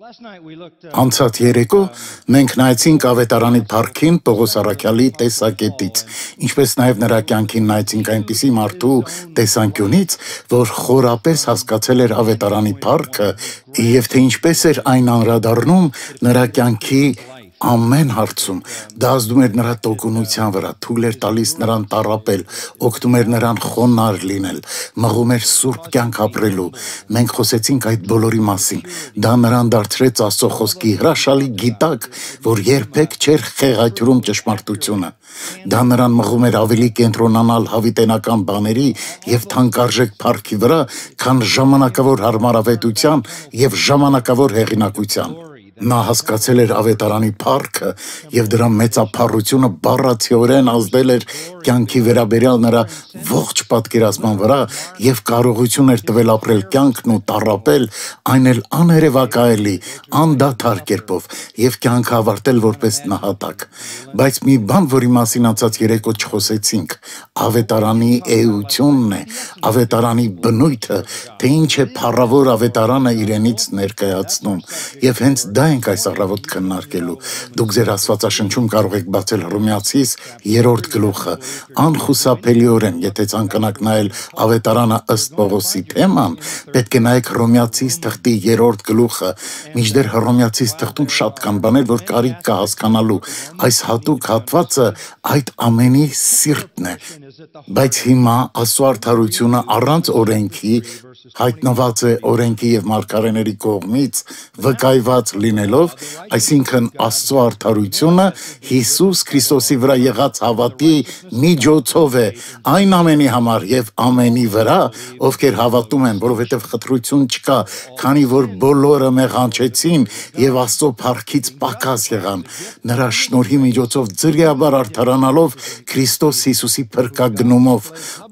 Uh, Անցած երեկո մենք նայեցինք ավետարանի парքին Պողոս Արաքյալի տեսակետից, ինչպես նաև նրա կյանքին նայեցինք այնպիսի մարդու տեսանկյունից, որ խորապես հասկացել էր ավետարանի парքը եւ թե ինչպես էր այն անդրադառնում նրա կյանքի ամեն հարցում դա ազդում էր նրա տոկունության վրա, թույլ էր տալիս նրան տարապել, օգտում էր նրան խոնար լինել, մղում էր սուրբ կյանք ապրելու։ Մենք խոսեցինք այդ բոլորի մասին։ Դա նրան դարձրեց Աստծո խոսքի հրաշալի գիտակ, որ երբեք չէր խեղաթյուրում ճշմարտությունը։ Դա նրան մղում էր ավելի կենտրոնանալ հավիտենական բաների եւ թանկարժեք փառքի վրա, քան ժամանակավոր հարմարավետության եւ ժամանակավոր հեղինակության։ Նա հասկացել էր ավետարանի փառքը եւ դրա մեծափառությունը բառացիորեն ազդել էր կյանքի վերաբերյալ նրա ողջ պատկերացման վրա եւ կարողություն էր տվել ապրել կյանքն ու տարապել այն էլ աներևակայելի, անդադար կերպով եւ կյանքը ավարտել որպես նահատակ։ Բայց մի բան, որի մասին անցած երեկո չխոսեցինք, ավետարանի էությունն է, ավետարանի բնույթը, թե ինչ է փառավոր ավետարանը իրենից ներկայացնում եւ հենց դա ենք այս առավոտ քննարկելու։ Դուք ձեր Աստվածաշնչում կարող եք բացել Հռոմեացիս 3-րդ գլուխը, անխուսափելիորեն, եթե ցանկանաք նայել ավետարանը ըստ Պողոսի թեման, պետք է նայեք Հռոմեացիս թղթի 3-րդ գլուխը։ Միջդեռ Հռոմեացիս թղթում շատ կան բաներ, որ կարիք կա հասկանալու։ Այս հատուկ հատվածը այդ ամենի սիրտն է։ Բայց հիմա Աստծո արդարությունը առանց օրենքի հայտնված է օրենքի եւ մարգարեների կողմից վկայված լինելու լինելով, այսինքն Աստծո արդարությունը Հիսուս Քրիստոսի վրա եղած հավատի միջոցով է այն ամենի համար եւ ամենի վրա, ովքեր հավատում են, որովհետեւ խտրություն չկա, քանի որ բոլորը մեղանչեցին եւ Աստծո փառքից պակաս եղան։ Նրա շնորհի միջոցով ծրիաբար արդարանալով Քրիստոս Հիսուսի փրկագնումով,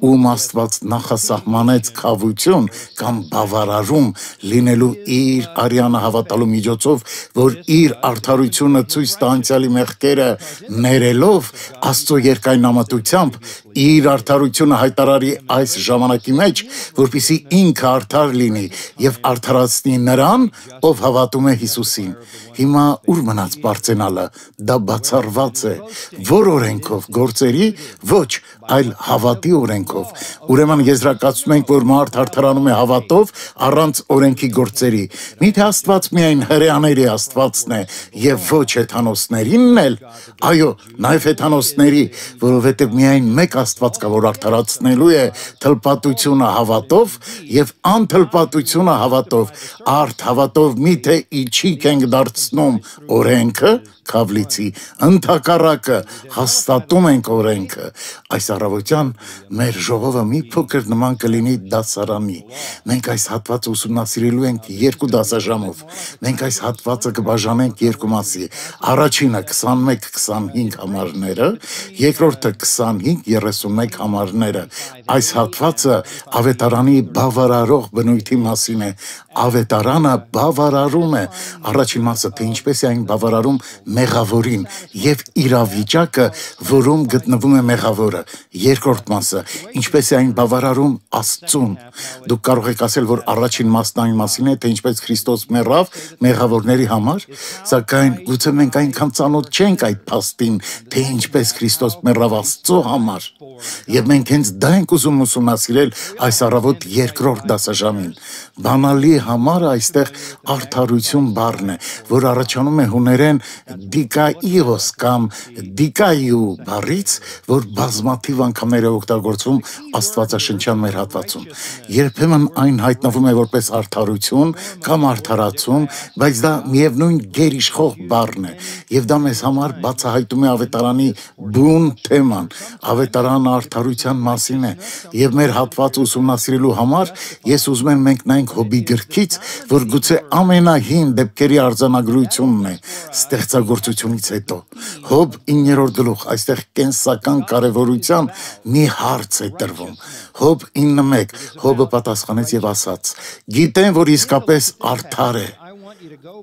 ում Աստված նախասահմանեց խավություն կամ բավարարում լինելու իր արյանը հավատալու միջոցով որ իր արդարությունը ցույց տա անցյալի մեղքերը ներելով Աստծո երկայնամտությամբ իր արդարությունը հայտարարի այս ժամանակի մեջ, որպիսի ինքը արդար լինի եւ արդարացնի նրան, ով հավատում է Հիսուսին։ Հիմա ուր մնաց բարձենալը, դա բացառված է։ Որ օրենքով գործերի, ոչ, այլ հավատի օրենքով։ Ուրեմն եզրակացնում ենք, որ մարդ հարթարանում է հավատով առանց օրենքի գործերի։ Միթե Աստված միայն հрьяաների Աստվածն է եւ ոչ հեթանոսներինն էլ։ Այո, նաեւ հեթանոսների, որովհետեւ միայն մեկ Աստված կա, որ արդարացնելու է թլպատությունը հավատով եւ անթլպատությունը հավատով։ Արդ հավատով միթե իջիկ ենք դարձ վերացնում օրենքը Քավլիցի ընդհակառակը հաստատում ենք օրենքը այս առավոտյան մեր ժողովը մի փոքր նման կլինի դասարանի մենք այս հատվածը ուսումնասիրելու ենք երկու դասաժամով մենք այս հատվածը կբաժանենք երկու մասի առաջինը 21-25 համարները երկրորդը 25-31 համարները այս հատվածը ավետարանի բավարարող բնույթի մասին է ավետարանը բավարարում է առաջին մասը թե ինչպես է այն բավարարում մեղավորին եւ իրավիճակը, որում գտնվում է մեղավորը։ Երկրորդ մասը, ինչպես է այն բավարարում Աստծուն։ Դուք կարող եք ասել, որ առաջին մասն այն մասին է, թե ինչպես Քրիստոս մեռավ մեղավորների համար, սակայն գուցե մենք այնքան ծանոթ չենք այդ փաստին, թե ինչպես Քրիստոս մեռավ Աստծո համար։ Եվ մենք հենց դա ենք ուզում ուսումնասիրել այս առավոտ երկրորդ դասաժամին։ Բանալի համար այստեղ արդարություն բառն է, որ առաջանում է հուներեն դիկաիոս կամ դիկայու բառից, որ բազմաթիվ անգամներ է օգտագործվում Աստվածաշնչյան մեր հատվածում։ Երբեմն այն հայտնվում է որպես արդարություն կամ արդարացում, բայց դա միևնույն գերիշխող բառն է, եւ դա մեզ համար բացահայտում է ավետարանի բուն թեման։ Ավետարանը արդարության մասին է, եւ մեր հատված ուսումնասիրելու համար ես ուզում եմ մենք նայենք Հոբի գրքից, որ գուցե ամենահին դեպքերի արձանագրությունը ստեղծագրությունն է ստեղծագործությունից հետո։ Հոբ 9-րդ գլուխ այստեղ կենսական կարևորության մի հարց է տրվում։ Հոբ 9:1 Հոբը պատասխանեց եւ ասաց. Գիտեմ, որ իսկապես արդար է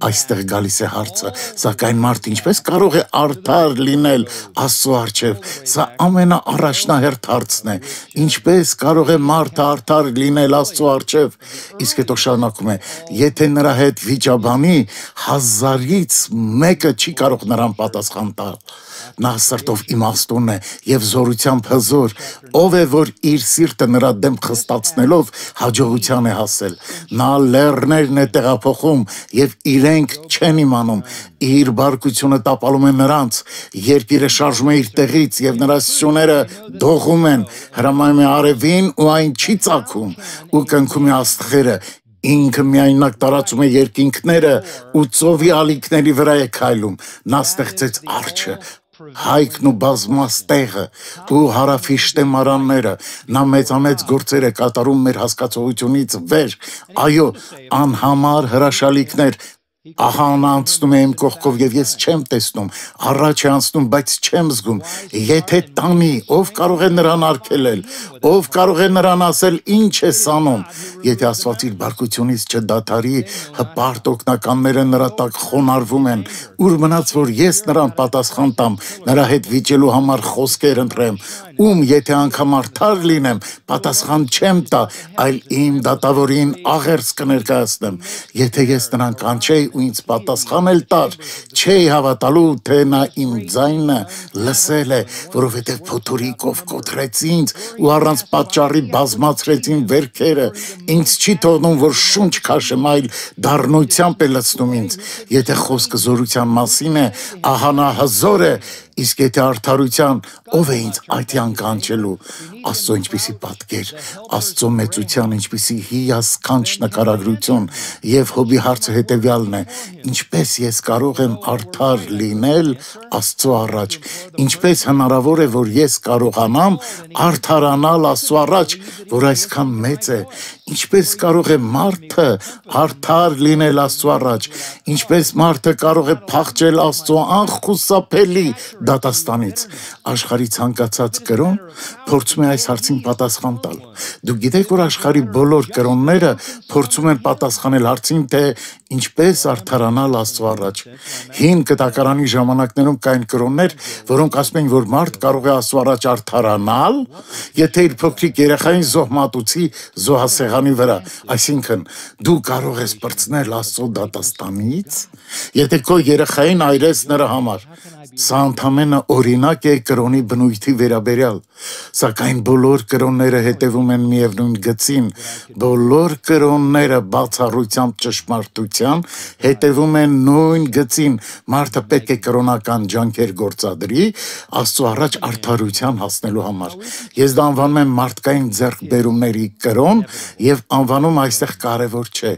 Այստեղ գալիս է հարցը, սակայն մարդ ինչպես կարող է արդար լինել Աստծո արչև։ Սա ամենաառաջնահերթ հարցն է։ Ինչպես կարող է մարդը արդար լինել Աստծո արչև։ Իսկ հետո շարունակում է. եթե նրա հետ վիճաբանի, հազարից մեկը չի կարող նրան պատասխան տալ նա սրտով իմաստուն է եւ զորությամբ հզոր, ով է որ իր սիրտը նրա դեմ խստացնելով հաջողության է հասել։ Նա լեռներն է տեղափոխում եւ իրենք չեն իմանում։ Իր բարկությունը տապալում է նրանց, երբ իրը շարժում է իր տեղից եւ նրա սյուները դողում են, հրամայում է արևին ու այն չի ծակում ու կնքում է աստղերը ինքը միայնակ տարածում է երկինքները ու ծովի ալիքների վրա է քայլում նա ստեղծեց արջը հայքն ու բազմաստեղը, դու հարաֆիշտե մարանները, նա մեծանեց գործեր է կատարում մեր հասկացողությունից վեր, այո, անհամար հրաշալիքներ, Ահա նա անցնում է իմ կողքով եւ ես չեմ տեսնում, առաջ է անցնում, բայց չեմ զգում։ Եթե տանի, ով կարող է նրան արգելել, ով կարող է նրան ասել ինչ է սանում։ Եթե Աստված իր բարկությունից չդադարի, հպարտ օկնականները նրա տակ խոնարվում են, ուր մնաց որ ես նրան պատասխան տամ, նրա հետ վիճելու համար խոսքեր ընտրեմ, ում եթե անգամ արդար լինեմ, պատասխան չեմ տա, այլ իմ դատավորին աղերս կներկայացնեմ։ Եթե ես նրան կանչեի ու ինձ պատասխան էլ տար։ Չէի հավատալու, թե նա իմ ձայնը լսել է, որովհետև փոթորիկով կոտրեց ինձ ու առանց պատճառի բազմացրեց իմ վերքերը։ Ինձ չի թողնում, որ շունչ քաշեմ, այլ դառնությամբ է լցնում ինձ։ Եթե խոսքը զորության մասին է, ահա նա հզոր է, Իսկ եթե արդարության ով է ինձ այդյան կանչելու, Աստծո ինչպիսի պատկեր, Աստծո մեծության ինչպիսի հիասքանչ նկարագրություն եւ հոբի հարցը հետեւյալն է. ինչպես ես կարող եմ արդար լինել Աստծո առաջ, ինչպես հնարավոր է որ ես կարողանամ արդարանալ Աստծո առաջ, որ այսքան մեծ է, Ինչպես կարող է մարդը արդար լինել Աստծո առաջ, ինչպես մարդը կարող է փախչել Աստծո անխուսափելի դատաստանից։ Աշխարհի ցանկացած կրոն փորձում է այս հարցին պատասխան տալ։ Դուք գիտեք, որ աշխարհի բոլոր կրոնները փորձում են պատասխանել հարցին, թե ինչպես արդարանալ Աստծո առաջ։ Հին կտակարանի ժամանակներում կային կրոններ, որոնք ասում էին, որ մարդ կարող է Աստծո առաջ արդարանալ, եթե իր փոքրիկ երեխային զոհմատուցի զոհասեղ սեղանի վրա, այսինքն դու կարող ես բրցնել Աստծո դատաստանից, եթե քո երեխային այրես նրա համար, Սա ընդամենը օրինակ է կրոնի բնույթի վերաբերյալ, սակայն բոլոր կրոնները հետևում են միևնույն գծին, բոլոր կրոնները բացառությամբ ճշմարտության հետևում են նույն գծին։ Մարդը պետք է կրոնական ջանքեր գործադրի Աստծո առաջ արդարության հասնելու համար։ Ես դա անվանում եմ մարդկային ձեռքբերումների կրոն եւ անվանում այստեղ կարեւոր չէ։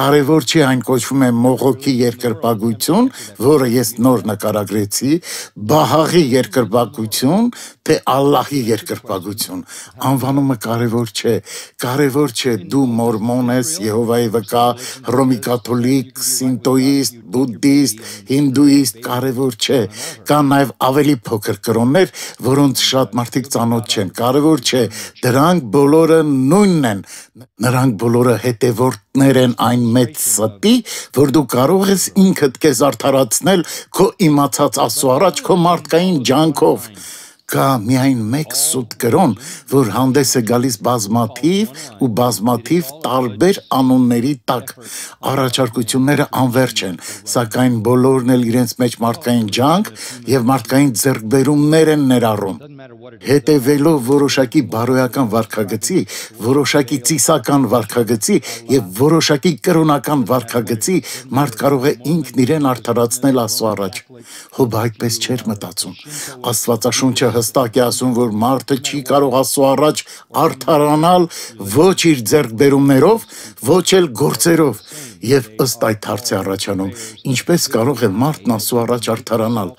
Կարեւոր չի այն կոչվում է մողոքի երկրպագություն, որը ես նոր նկարագրեցի, բահաղի երկրպագություն, թե Ալլահի երկրպագություն։ Անվանումը կարևոր չէ։ Կարևոր չէ դու մորմոն ես, Եհովայի վկա, հռոմի կաթոլիկ, սինտոիստ, բուդդիստ, հինդուիստ, կարևոր չէ։ Կան նաև ավելի փոքր կրոններ, որոնց շատ մարդիկ ծանոթ չեն։ Կարևոր չէ, դրանք բոլորը նույնն են։ Նրանք բոլորը հետևորդ պատներ են այն մեծ ստի, որ դու կարող ես ինքդ քեզ արդարացնել քո իմացած Աստծո առաջ քո մարդկային ջանքով։ Ա կա միայն մեկ սուտ կրոն, որ հանդես է գալիս բազմաթիվ ու բազմաթիվ տարբեր անունների տակ։ Առաջարկությունները անverջ են, սակայն բոլորն էլ իրենց մեջ մարդկային ջանք եւ մարդկային ձեռքբերումներ են ներառում։ Հետևելով որոշակի բարոյական վարքագծի, որոշակի ծիսական վարքագծի եւ որոշակի կրոնական վարքագծի մարդ կարող է ինքն իրեն արդարացնել Աստծո առաջ։ Հոբ այդպես չէր մտածում։ Աստվածաշունչը հստակ է ասում, որ մարդը չի կարող Աստծո առաջ արդարանալ ոչ իր ձեռքբերումներով, ոչ էլ գործերով եւ ըստ այդ հարցի առաջանում ինչպես կարող է մարդն աստծո առաջ արդարանալ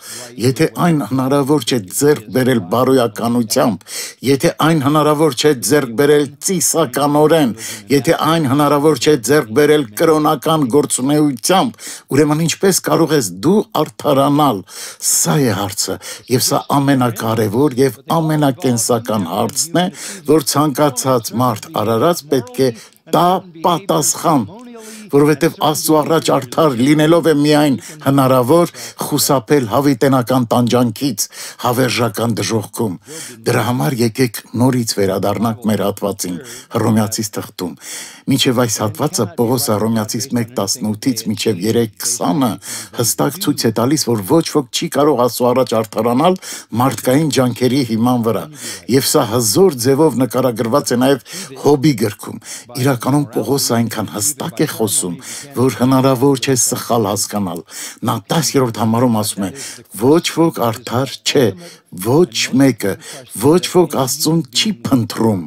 եթե այն հնարավոր չէ ձեռք բերել բարոյականությամբ եթե այն հնարավոր չէ ձեռք բերել ծիսականորեն եթե այն հնարավոր չէ ձեռք բերել կրոնական գործունեությամբ ուրեմն ինչպես կարող ես դու արդարանալ սա է հարցը եւ սա ամենակարևոր եւ ամենակենսական հարցն է որ ցանկացած մարդ արարած պետք է տա պատասխան որովհետև Աստծո առաջ արդար լինելով է միայն հնարավոր խուսափել հավիտենական տանջանքից հավերժական դժողքում։ Դրա համար եկեք նորից վերադառնանք մեր հատվածին Հռոմեացիս թղթում։ Մինչև այս հատվածը Պողոս Հռոմեացիս 1:18-ից մինչև 3:20-ը հստակ ցույց է տալիս, որ ոչ ոք չի կարող Աստծո առաջ արդարանալ մարդկային ջանքերի հիման վրա։ Եվ սա հզոր ձևով նկարագրված է նաև Հոբի գրքում։ Իրականում Պողոս այնքան հստակ է խոսում ասում, որ հնարավոր չէ սխալ հասկանալ։ Նա 10-րդ համարում ասում է. ոչ ոք արդար չէ, Ոչ մեկը, ոչ ոք Աստծուն չի փնտրում։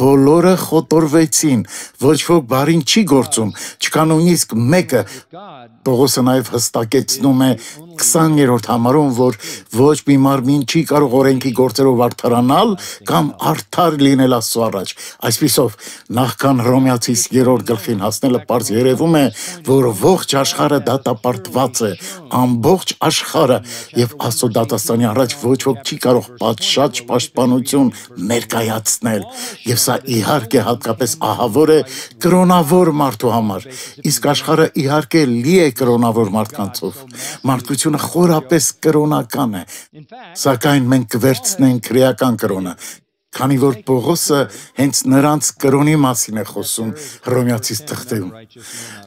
Բոլորը խոտորվեցին, ոչ ոք բարին չի գործում, չկա նույնիսկ մեկը։ Պողոսը նաև հստակեցնում է 20-րդ համարում, որ ոչ մի մարմին չի կարող օրենքի գործերով արդարանալ կամ արդար լինել Աստծո առաջ։ Այսպիսով, նախքան Հռոմեացիս 3-րդ գլխին հասնելը པարզ երևում է, որ ողջ աշխարհը դատապարտված է, ամբողջ աշխարհը եւ Աստծո դատաստանի առաջ ոչ ոք ոք չի կարող պատշաճ պաշտպանություն ներկայացնել, եւ սա իհարկե հատկապես ահավոր է կրոնավոր մարդու համար։ Իսկ աշխարհը իհարկե լի է կրոնավոր մարդկանցով։ Մարդկությունը խորապես կրոնական է։ Սակայն մենք կվերցնենք քրեական կրոնը, քանի որ Պողոսը հենց նրանց կրոնի մասին է խոսում Հռոմեացիս թղթերում։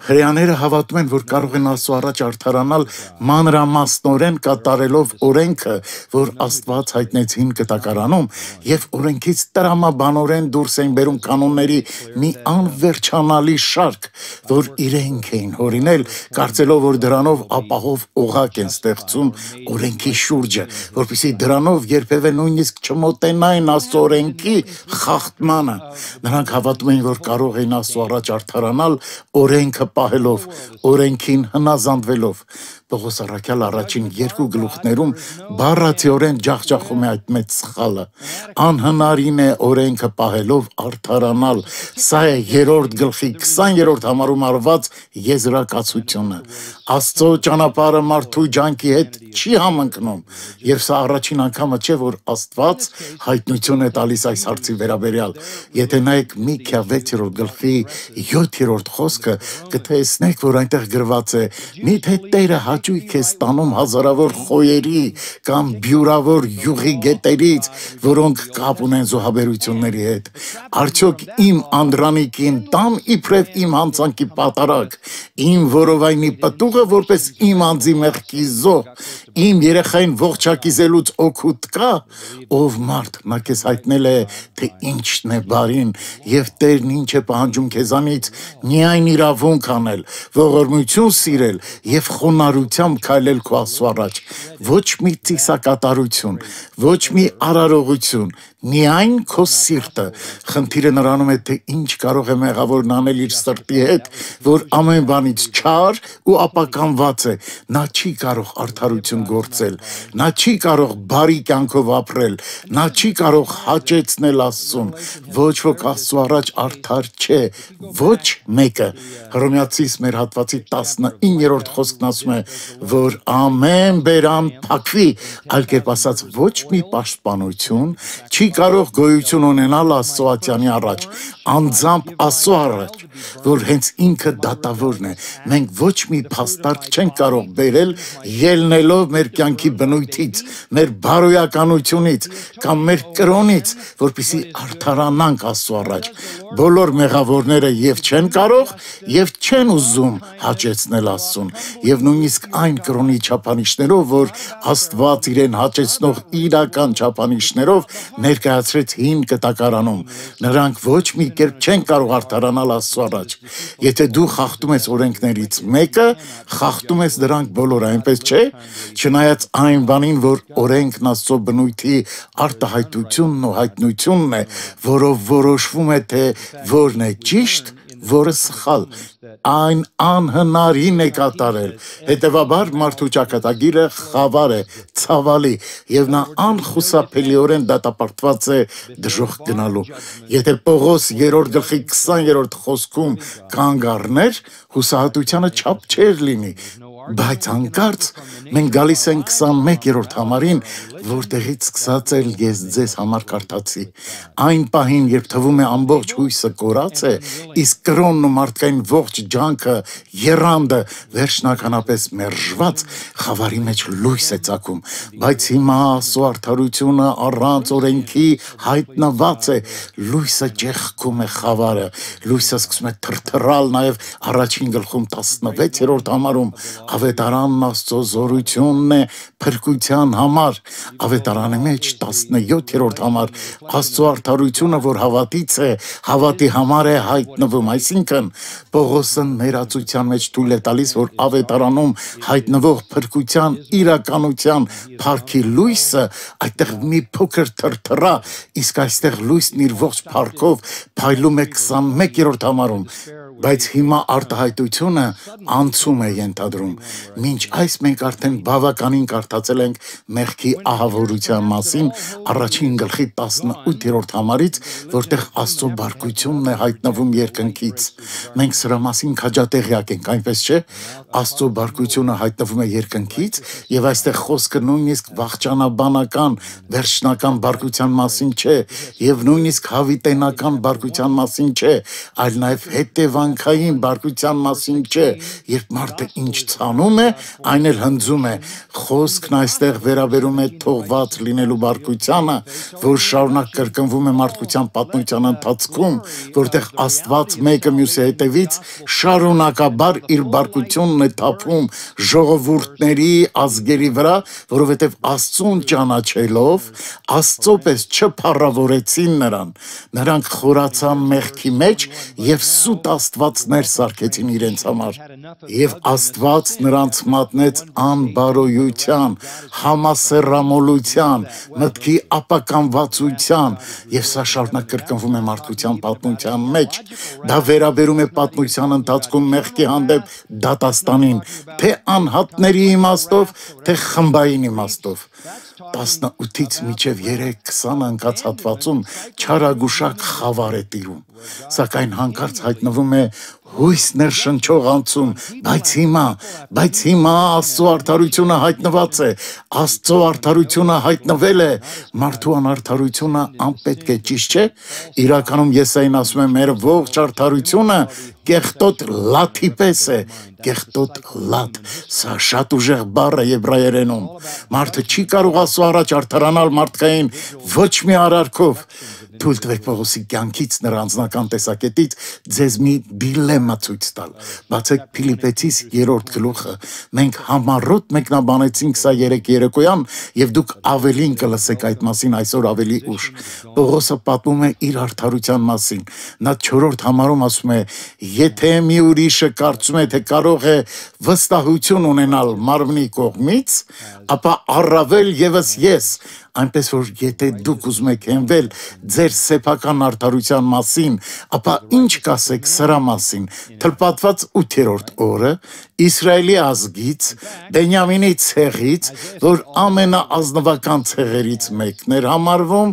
Հрьяաները հավատում են, որ կարող են Աստծո առաջ արդարանալ մանրամասնորեն կատարելով օրենքը, որ Աստված հայտնեց հին կտակարանում, եւ օրենքից տրամաբանորեն դուրս են բերում կանոնների մի անվերջանալի շարք, որ իրենք էին հորինել, կարծելով, որ դրանով ապահով օղակ են ստեղծում օրենքի շուրջը, որpիսի դրանով երբևէ նույնիսկ չմոտենային Աստծո օրենքի խախտմանը։ Նրանք հավատում էին, որ կարող են Աստծո առաջ արդարանալ օրենքը պահելով, օրենքին հնազանդվելով։ Պողոս Արաքյալ առաջին երկու գլուխներում բառացիորեն ջախջախում է այդ մեծ սխալը։ Անհնարին է օրենքը պահելով արդարանալ։ Սա է երրորդ գլխի 20-րդ համարում արված եզրակացությունը։ Աստծո ճանապարհը մարդու ջանքի հետ չի համընկնում, եւ սա առաջին անգամը չէ, որ Աստված հայտնություն է տալիս տալիս այս հարցի վերաբերյալ։ Եթե նայեք Միքիա 6-րդ գլխի 7-րդ խոսքը, կտեսնեք, որ այնտեղ գրված է. «Միթե Տերը հաճույք է ստանում հազարավոր խոյերի կամ բյուրավոր յուղի գետերից, որոնք կապ ունեն զոհաբերությունների հետ։ Արդյոք իմ անդրանիկին տամ իբրև իմ հանցանքի պատարակ, իմ որովայնի պտուղը որպես իմ անձի մեղքի զոհ, իմ երեխային ողջակիզելուց օգուտ կա, ով մարդ, նա քեզ հայտնել հասկանել է, թե ինչն է բարին եւ Տերն ինչ է պահանջում քեզանից, միայն իրավունք անել, ողորմություն սիրել եւ խոնարհությամբ քայլել քո Աստծո առաջ։ Ոչ մի ծիսակատարություն, ոչ մի արարողություն, միայն քո սիրտը։ Խնդիրը նրանում է, թե ինչ կարող է մեղավորն անել իր սրտի հետ, որ ամեն բանից չար ու ապականված է։ Նա չի կարող արդարություն գործել, նա չի կարող բարի կյանքով ապրել, նա չի կարող հաճեցնել Աստծուն։ Ոչ ոք Աստծո առաջ արդար չէ, ոչ մեկը։ Հռոմեացիս մեր հատվածի 19-րդ խոսքն ասում է, որ ամեն բերան փակվի, այլ կերպ ասած ոչ մի պաշտպանություն չի չի կարող գոյություն ունենալ Աստվածյանի առաջ, անձամբ Աստծո առաջ որ հենց ինքը դատավորն է։ Մենք ոչ մի փաստարկ չենք կարող բերել ելնելով մեր կյանքի բնույթից, մեր բարոյականությունից կամ մեր կրոնից, որpիսի արդարանանք Աստծո առաջ։ Բոլոր մեղավորները եւ չեն կարող եւ չեն ուզում հաճեցնել Աստծուն եւ նույնիսկ այն կրոնի չափանիշներով, որ Աստված իրեն հաճեցնող իրական չափանիշներով ներկայացրեց հին կտակարանում։ Նրանք ոչ մի կերպ չեն կարող արդարանալ Աստծո առաջ։ Եթե դու խախտում ես օրենքներից մեկը, խախտում ես դրանք բոլորը, այնպես չէ։ Չնայած այն բանին, որ օրենքն Աստծո բնույթի արտահայտությունն ու հայտնությունն է, որով որոշվում է թե որն է ճիշտ, որը սխալ, այն անհնարին է կատարել։ Հետևաբար մարդու ճակատագիրը խավար է, ցավալի, եւ նա անխուսափելիորեն դատապարտված է դժոխք գնալու։ Եթե Պողոս 3-րդ գլխի 20-րդ խոսքում կանգ առներ, հուսահատությունը չափ չէր լինի, Բայց հանկարծ մենք գալիս ենք 21-րդ համարին, որտեղից սկսած էլ ես ձեզ համար կարդացի։ Այն պահին, երբ թվում է ամբողջ հույսը կորած է, իսկ կրոնն ու մարդկային ողջ ջանքը, երանդը վերջնականապես մերժված խավարի մեջ լույս է ցակում, բայց հիմա սու արդարությունը առանց օրենքի հայտնված է, լույսը ճեղքում է խավարը, լույսը սկսում է թրթռալ նաև առաջին գլխում 16-րդ համարում ավետարանն Աստծո զորությունն է փրկության համար, ավետարանի մեջ 17-րդ համար Աստծո արդարությունը, որ հավատից է, հավատի համար է հայտնվում, այսինքն Պողոսն ներածության մեջ թույլ է տալիս, որ ավետարանում հայտնվող փրկության իրականության փառքի լույսը այդտեղ մի փոքր թրթրա, իսկ այստեղ լույսն իր ողջ փառքով փայլում է 21-րդ համարում Բայց հիմա արտահայտությունը անցում է ենթադրում։ Մինչ այս մենք արդեն բավականին կարդացել ենք մեղքի ահավորության մասին առաջին գլխի 18-րդ համարից, որտեղ Աստծո բարգությունն է հայտնվում երկնքից։ Մենք սրա մասին քաջատեղյակ ենք, այնպես չէ՞։ Աստծո բարգությունը հայտնվում է երկնքից, եւ այստեղ խոսքը նույնիսկ վաղճանաբանական վերջնական բարգության մասին չէ, եւ նույնիսկ հավիտենական բարգության մասին չէ, այլ նաեւ հետեւան կյանքային բարգության մասին չէ, երբ մարդը ինչ ցանում է, այն էլ հնձում է։ Խոսքն այստեղ վերաբերում է թողված լինելու բարգությանը, որ շարունակ կրկնվում է մարդկության պատմության ընթացքում, որտեղ Աստված մեկը մյուսի հետևից շարունակաբար իր բարգությունն է թափում ժողովուրդների, ազգերի վրա, որովհետև Աստծուն ճանաչելով, Աստծո պես չփառավորեցին նրան։ Նրանք խորացան մեղքի մեջ եւ սուտ Աստված աստվածներ սարքեցին իրենց համար եւ աստված նրանց մատնեց անբարոյության, համասերամոլության, մտքի ապականվածության եւ սա շարունակ կրկնվում է մարդկության պատմության մեջ։ Դա վերաբերում է պատմության ընթացքում մեղքի հանդեպ դատաստանին, թե անհատների իմաստով, թե խմբային իմաստով։ 18-ից մինչև 3-20 անկած հատվածում չարագուշակ խավար է տիրում, սակայն հանկարծ հայտնվում է հույսներ շնչող անցում, բայց հիմա, բայց հիմա Աստծո արդարությունը հայտնված է, Աստծո արդարությունը հայտնվել է, մարդու անարդարությունը անպետք է, ճիշտ չէ։ Իրականում ես այն ասում եմ, մեր ողջ արդարությունը կեղտոտ լաթի պես է, կեղտոտ լաթ։ Սա շատ ուժեղ բառ է եբրայերենում։ Մարդը չի կարող Աստծո առաջ արդարանալ մարդկային ոչ մի արարքով թույլ տվեք Պողոսի կյանքից նրա անձնական տեսակետից ձեզ մի դիլեմա ցույց տալ։ Բացեք Ֆիլիպեցիս 3-րդ գլուխը, մենք համառոտ մեկնաբանեցինք սա 3 երեկոյան եւ դուք ավելին կլսեք այդ մասին այսօր ավելի ուշ։ Պողոսը պատմում է իր արդարության մասին։ Նա 4-րդ համարում ասում է. եթե մի ուրիշը կարծում է թե կարող է վստահություն ունենալ մարմնի կողմից, ապա առավել եւս ես, ես այնպես որ եթե դուք ուզում եք հենվել ձեր սեփական արդարության մասին, ապա ինչ կասեք սրա մասին։ Թլպատված 8-րդ օրը Իսրայելի ազգից Բենյամինի ցեղից, որ ամենաազնվական ցեղերից մեկն էր համարվում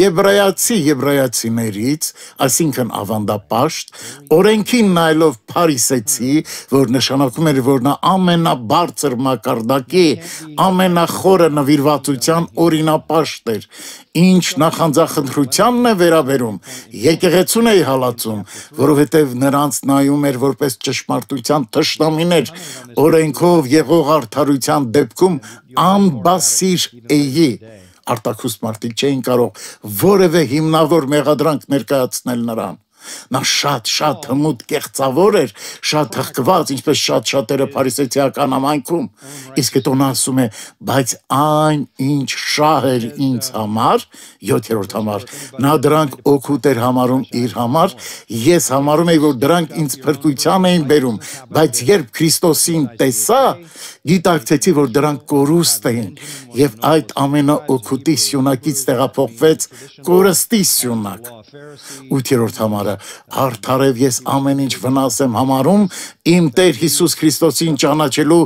եբրայացի եբրայացիներից, այսինքն ավանդապաշտ, օրենքին նայելով Փարիսեցի, որ նշանակում էր, որ նա ամենաբարձր մակարդակի, ամենախորը նվիրվածության օրինակ ճանապարհն էր։ Ինչ նախանձախնդրությանն է վերաբերում, եկեղեցուն էի հալածում, որովհետև նրանց նայում էր որպես ճշմարտության թշնամիներ, օրենքով եղող արդարության դեպքում անբասիր էի արտակուստ մարդիկ չէին կարող որևէ հիմնավոր մեղադրանք ներկայացնել նրան։ Նա շատ-շատ հմուտ կեղծավոր էր, շատ հղկված, ինչպես շատ-շատերը փարիսեցիական ամայնքում։ Իսկ հետո նա ասում է, բայց այն ինչ շահ էր ինձ համար, 7-րդ համար, նա դրանք օգուտ էր համարում իր համար, ես համարում եի, որ դրանք ինձ փրկության էին բերում, բայց երբ Քրիստոսին տեսա, գիտակցեցի, որ դրանք կորուստ էին, եւ այդ ամենը օգուտի սյունակից տեղափոխվեց կորստի սյունակ։ 8-րդ համարը Տերը, արդարև ես ամեն ինչ վնաս եմ համարում իմ Տեր Հիսուս Քրիստոսին ճանաչելու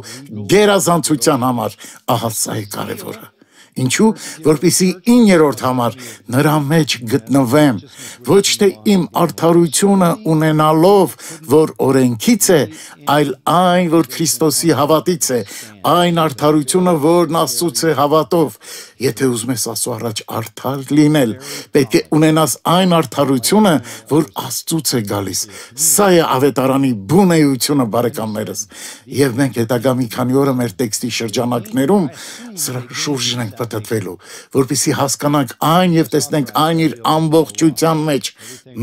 դերազանցության համար։ Ահա սա է կարևորը։ Ինչու, որpիսի 9-րդ համար նրա մեջ գտնվեմ, ոչ թե իմ արդարությունը ունենալով, որ օրենքից է, այլ այն, որ Քրիստոսի հավատից է, այն արդարությունը, որն Աստծուց է հավատով։ Եթե ուզում ես Աստծո առաջ արդար լինել, պետք է ունենաս այն արդարությունը, որ Աստծուց է գալիս։ Սա է ավետարանի բունեությունը բարեկամներս։ Եվ մենք հետագա մի քանի օրը մեր տեքստի շրջանակներում սրա շուրջն ենք փաթաթվելու, որpիսի հասկանանք այն եւ տեսնենք այն իր ամբողջության մեջ։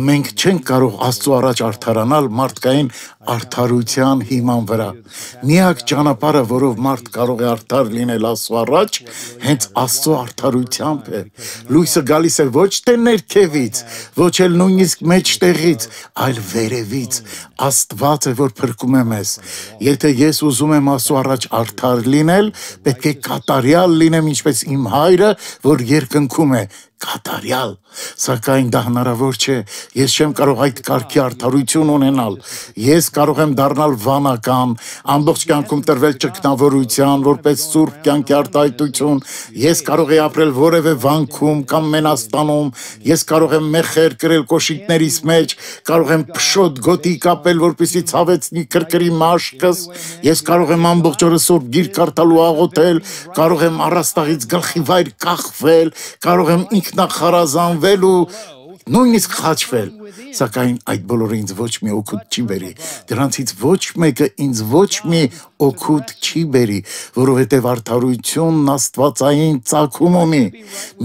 Մենք չենք կարող Աստծո առաջ արդարանալ մարդկային արդարության հիման վրա։ Միակ ճանապարհը, որով մարդ կարող է արդար լինել Աստծո առաջ, հենց Աստծո արդարությամբ է։ Լույսը գալիս է ոչ թե ներքևից, ոչ էլ նույնիսկ մեջտեղից, այլ վերևից։ Աստված է, որ փրկում է մեզ։ Եթե ես ուզում եմ Աստծո առաջ արդար լինել, պետք է կատարյալ լինեմ, ինչպես իմ հայրը, որ երկնքում է, կատարյալ, սակայն դա հնարավոր չէ։ Ես չեմ կարող այդ կարգի արդարություն ունենալ։ Ես կարող եմ դառնալ վանական, ամբողջ կյանքում տրվել ճգնավորության, որպես ծուրբ կյանքի արտահայտություն։ Ես կարող եի ապրել որևէ վանքում կամ մենաստանում։ Ես կարող եմ մեղր կրել կոշիկներից մեջ, կարող եմ փշոտ գոտի կապել, որպեսզի ցավեցնի քրքրի մաշկս։ Ես կարող եմ ամբողջ օրը սուրբ գիրք կարդալու աղոթել, կարող եմ առաստաղից գլխի վայր կախվել, կարող եմ ինքն ինքնախարազանվել ու նույնիսկ խաչվել, սակայն այդ բոլորը ինձ ոչ մի օգուտ չի բերի։ Դրանցից ոչ մեկը ինձ ոչ մի օգուտ չի բերի, որովհետև արդարությունն Աստվածային ցակում ունի։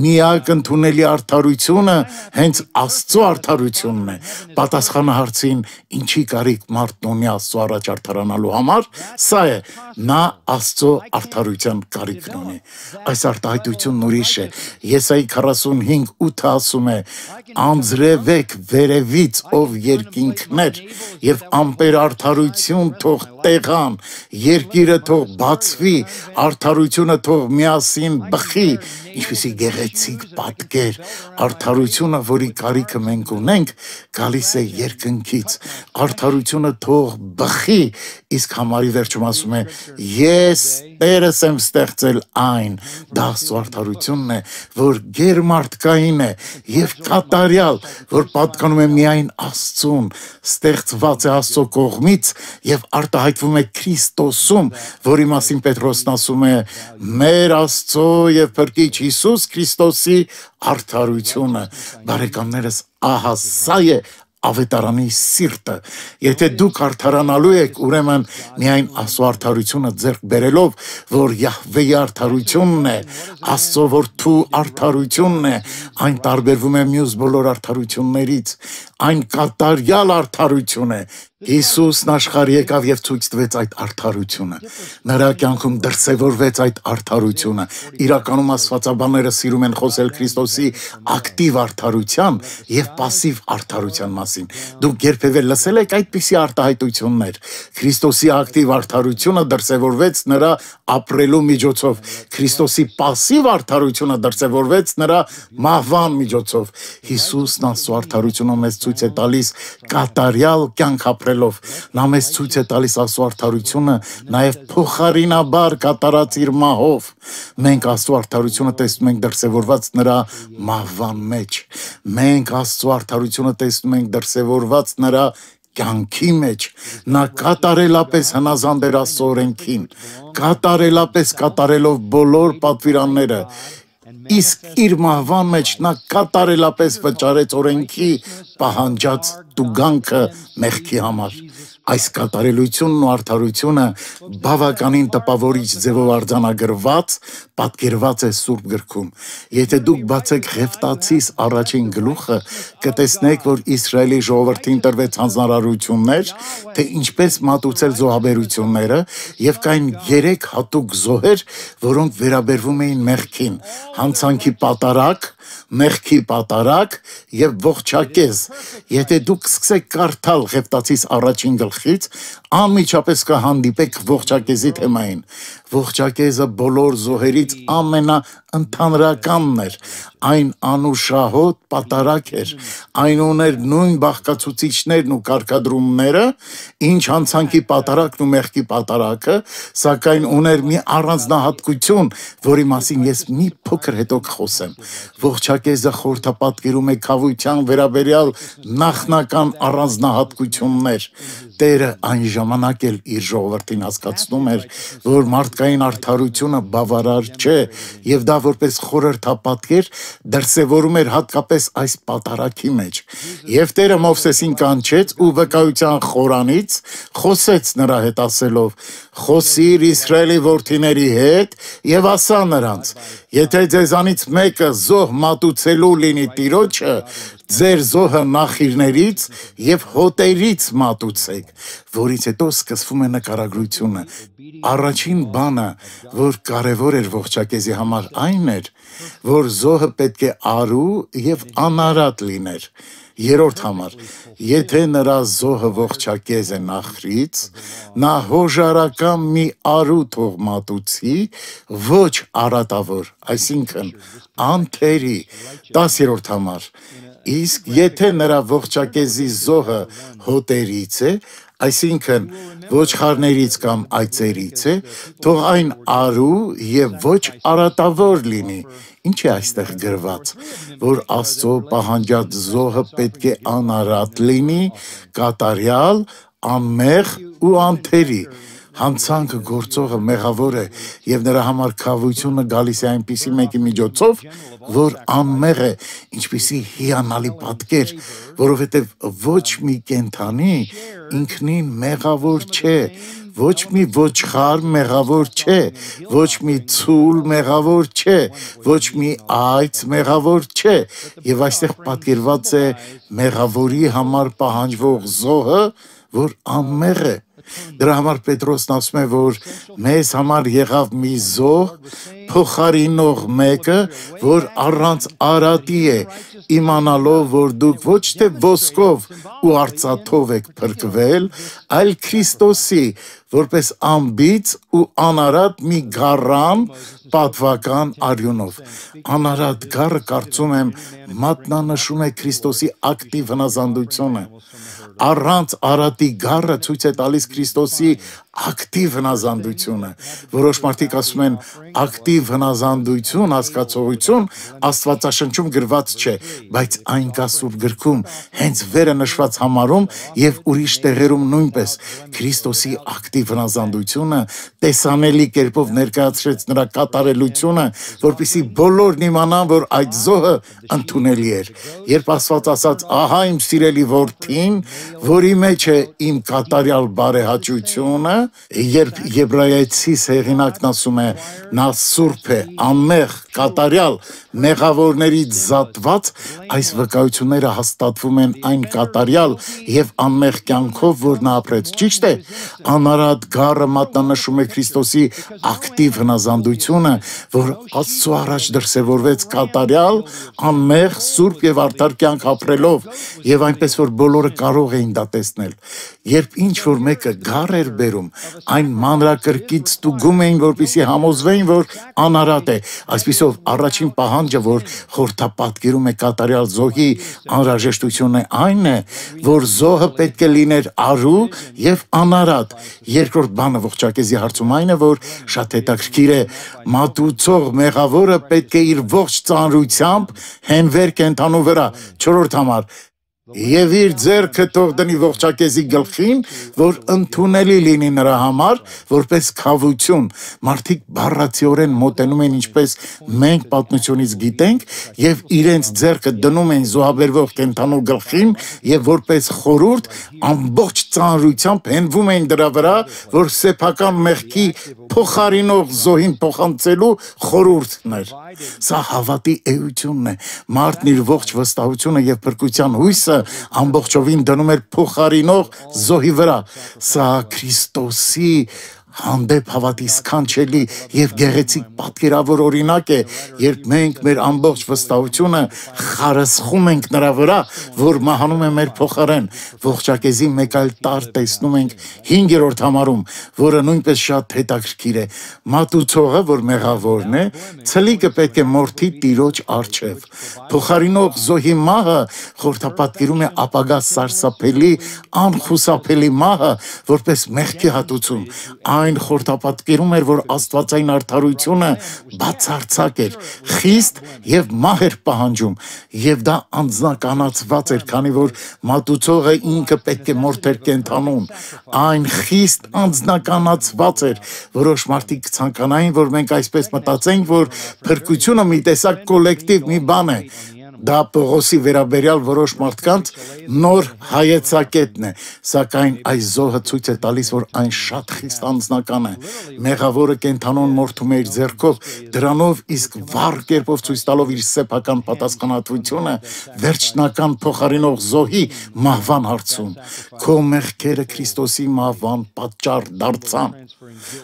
Միակ ընդունելի արդարությունը հենց Աստծո արդարությունն է։ Պատասխանը հարցին, ինչի կարիք մարդն ունի Աստծո առաջ արդարանալու համար, սա է, նա Աստծո արդարության կարիքն ունի։ Այս արտահայտությունն ուրիշ է։ Եսայի 45:8-ը ասում է անձրևեք վերևից ով երկինքներ եւ ամպեր արդարություն թող տեղան, երկիրը թող բացվի, արդարությունը թող միասին բխի, ինչպիսի գեղեցիկ պատկեր, արդարությունը, որի կարիքը մենք ունենք, գալիս է երկնքից, արդարությունը թող բխի, իսկ համարի վերջում ասում է, ես տերս եմ ստեղծել այն, դա արդարությունն է, որ գեր մարդկային է և կատարյալ, որ պատկանում է միայն աստծուն, ստեղծված է աստծո կողմից և արտահայտ գտնվում է Քրիստոսում, որի մասին Պետրոսն ասում է. մեր Աստծո եւ Փրկիչ Հիսուս Քրիստոսի արդարությունը։ Բարեկամներս, ահա սա է ավետարանի սիրտը։ Եթե դուք արդարանալու եք, ուրեմն միայն Աստծո արդարությունը ձեռք բերելով, որ Յահվեի արդարությունն է, Աստծո որդու արդարությունն է, այն տարբերվում է մյուս բոլոր արդարություններից, այն կատարյալ արդարություն է, Հիսուսն աշխարհ եկավ եւ ցույց տվեց այդ արդարությունը։ Նրա կյանքում դրսեւորվեց այդ արդարությունը։ Իրականում աստվածաբանները սիրում են խոսել Քրիստոսի ակտիվ արդարության եւ пассив արդարության մասին։ Դուք երբևէ լսել եք այդպիսի արտահայտություններ։ Քրիստոսի ակտիվ արդարությունը դրսեւորվեց նրա ապրելու միջոցով։ Քրիստոսի пассив արդարությունը դրսեւորվեց նրա մահվան միջոցով։ Հիսուսն աստու արդարությունը մեզ ցույց է տալիս կատարյալ կյանք ապրել ապրելով, նա մեզ ցույց է տալիս Աստծո արդարությունը, նաև փոխարինաբար կատարած իր մահով։ Մենք Աստծո արդարությունը տեսնում ենք դրսևորված նրա մահվան մեջ։ Մենք Աստծո արդարությունը տեսնում ենք դրսևորված նրա կյանքի մեջ նա կատարելապես հնազանդ էր աստծո օրենքին կատարելապես կատարելով բոլոր պատվիրանները իսկ իր մահվան մեջ նա կատարելապես վճարեց օրենքի պահանջած տուգանքը մեղքի համար Այս կատարելությունն ու արդարությունը բավականին տպավորիչ ձևով արձանագրված, պատկերված է Սուրբ գրքում։ Եթե դուք բացեք Ղեֆտացիս առաջին գլուխը, կտեսնեք, որ Իսրայելի ժողովրդին տրվեց հանձնարարություններ, թե ինչպես մատուցել զոհաբերությունները, եւ կային 3 հատուկ զոհեր, որոնք վերաբերվում էին մեղքին, հանցանքի պատարակ, մեղքի պատարակ եւ ողջակեզ։ Եթե դուք սկսեք կարդալ Ղևտացիս առաջին գլխից, անմիջապես կհանդիպեք ողջակեզի թեմային։ Ողջակեզը բոլոր զոհերից ամենաընդհանրականն էր։ Այն անուշահոտ պատարակ էր։ Այն ուներ նույն բաղկացուցիչներն ու կարկադրումները, ինչ հանցանքի պատարակն ու մեղքի պատարակը, սակայն ուներ մի առանձնահատկություն, որի մասին ես մի փոքր հետո կխոսեմ։ Ող Ողջակեզը խորթապատկերում է խավության վերաբերյալ նախնական առանձնահատկություններ։ Տերը այն ժամանակ էլ իր ժողովրդին հասկացնում էր, որ մարդկային արդարությունը բավարար չէ, եւ դա որպես խորհրդապատկեր դրսեւորում էր հատկապես այս պատարակի մեջ։ Եվ Տերը Մովսեսին կանչեց ու վկայության խորանից խոսեց նրա հետ ասելով. «Խոսիր Իսրայելի որդիների հետ եւ ասա նրանց. եթե ձեզանից մեկը զոհ մատուցելու լինի Տիրոջը, ձեր զոհը նախիրներից եւ հոտերից մատուցեք, որից հետո սկսվում է նկարագրությունը։ Առաջին բանը, որ կարևոր էր ողջակեզի համար, այն էր, որ զոհը պետք է արու եւ անարատ լիներ։ Երորդ համար, եթե նրա զոհը ողջակեզ է նախրից, նա հոժարական մի արու թող մատուցի, ոչ արատավոր, այսինքն անթերի, 10-րդ համար, իսկ եթե նրա ողջակեզի զոհը հոտերից է, Այսինքն ոչխարներից կամ այծերից է, թող այն արու եւ ոչ արատավոր լինի։ Ինչ է այստեղ գրված, որ Աստծո պահանջած զոհը պետք է անարատ լինի, կատարյալ, անմեղ ու անթերի։ Հանցանքը գործողը մեղավոր է եւ նրա համար քավությունը գալիս է այնպիսի մեկի միջոցով, որ անմեղ է, ինչպիսի հիանալի պատկեր, որովհետեւ ոչ մի կենթանի ինքնին մեղավոր չէ, ոչ մի ոչխար մեղավոր չէ, ոչ մի ցուլ մեղավոր չէ, ոչ մի այծ մեղավոր չէ, եւ այստեղ պատկերված է մեղավորի համար պահանջվող զոհը, որ անմեղ է։ Դրա համար Պետրոսն ասում է, որ մեզ համար եղավ մի զոհ, փոխարինող մեկը, որ առանց արատի է, իմանալով, որ դուք ոչ թե ոսկով ու արծաթով եք փրկվել, այլ Քրիստոսի, որպես ամբից ու անարատ մի գառան պատվական արյունով։ Անարատ գառը կարծում եմ մատնանշում է Քրիստոսի ակտիվ հնազանդությունը առանց արատի գառը ցույց է տալիս Քրիստոսի ակտիվ հնազանդությունը։ Որոշ մարդիկ ասում են ակտիվ հնազանդություն, հասկացողություն Աստվածաշնչում գրված չէ, բայց այն կա Սուրբ գրքում, հենց վերը նշված համարում եւ ուրիշ տեղերում նույնպես Քրիստոսի ակտիվ հնազանդությունը տեսանելի կերպով ներկայացրեց նրա կատարելությունը, որpիսի բոլորն իմանան, որ այդ զոհը ընդունելի էր։ Երբ Աստված ասաց. «Ահա իմ սիրելի որդին, որի մեջ է իմ կատարյալ բարեհաճությունը», երբ եբրայացի հեղինակն ասում է նա սուրբ է անմեղ կատարյալ մեղավորներից զատված այս վկայությունները հաստատվում են այն կատարյալ եւ անմեղ կյանքով որ նա ապրեց ճիշտ է անարատ գառը մատնանշում է Քրիստոսի ակտիվ հնազանդությունը որ Աստծո առաջ դրսևորվեց կատարյալ անմեղ սուրբ եւ արդար կյանք ապրելով եւ այնպես որ բոլորը կարող էին դա տեսնել երբ ինչ որ մեկը գառ էր բերում այն մանրակրկից ստուգում էին, որպիսի համոզվեին, որ անարատ է։ Այսպիսով առաջին պահանջը, որ խորթապատկերում է կատարյալ զոհի անհրաժեշտությունը այն է, որ զոհը պետք է լիներ արու եւ անարատ։ Երկրորդ բանը ողջակեզի հարցում այն է, որ շատ հետաքրքիր է, մատուցող մեղավորը պետք է իր ողջ ծանրությամբ հենվեր կենթանու վրա։ 4-րդ համար Եվ իր ձեռքը թող դնի ողջակեզի գլխին, որ ընդունելի լինի նրա համար, որպես խավություն։ Մարդիկ բառացիորեն մոտենում են ինչպես մենք պատմությունից գիտենք եւ իրենց ձեռքը դնում են զոհաբերվող կենթանու գլխին եւ որպես խորուրդ ամբողջ ծանրությամբ հենվում են դրա վրա, որ սեփական մեղքի փոխարինող զոհին փոխանցելու խորուրդներ։ Սա հավատի էությունն է։ Մարդն իր ողջ վստահությունը եւ փրկության հույսը անունը ամբողջովին դնում էր փոխարինող զոհի վրա։ Սա Քրիստոսի հանդեպ հավատի սքանչելի եւ գեղեցիկ պատկերավոր օրինակ է, երբ մենք մեր ամբողջ վստահությունը խարսխում ենք նրա վրա, որ մահանում է մեր փոխարեն։ Ողջակեզի մեկ այլ տար տեսնում ենք 5-րդ համարում, որը նույնպես շատ հետաքրքիր է։ Մատուցողը, որ մեղավորն է, ցլիկը պետք է մորթի տիրոջ արչև։ Փոխարինող զոհի մահը խորթապատկերում է ապագա սարսափելի, անխուսափելի մահը, որպես մեղքի հատուցում։ Այն այն խորտապատկերում էր, որ Աստվածային արդարությունը բացարձակ էր, խիստ եւ մահ էր պահանջում, եւ դա անձնականացված էր, քանի որ մատուցողը ինքը պետք է մորթեր կենթանուն։ Այն խիստ անձնականացված էր։ Որոշ մարդիկ ցանկանային, որ մենք այսպես մտածենք, որ փրկությունը մի տեսակ կոլեկտիվ մի բան է, Դա Պողոսի վերաբերյալ որոշ մարդկանց նոր հայեցակետն է, սակայն այս զոհը ցույց է տալիս, որ այն շատ խիստ անձնական է։ Մեղավորը կենթանոն մորթում է իր ձեռքով, դրանով իսկ վառ կերպով ցույց տալով իր սեփական պատասխանատվությունը վերջնական փոխարինող զոհի մահվան հարցում։ Քո մեղքերը Քրիստոսի մահվան պատճառ դարձան։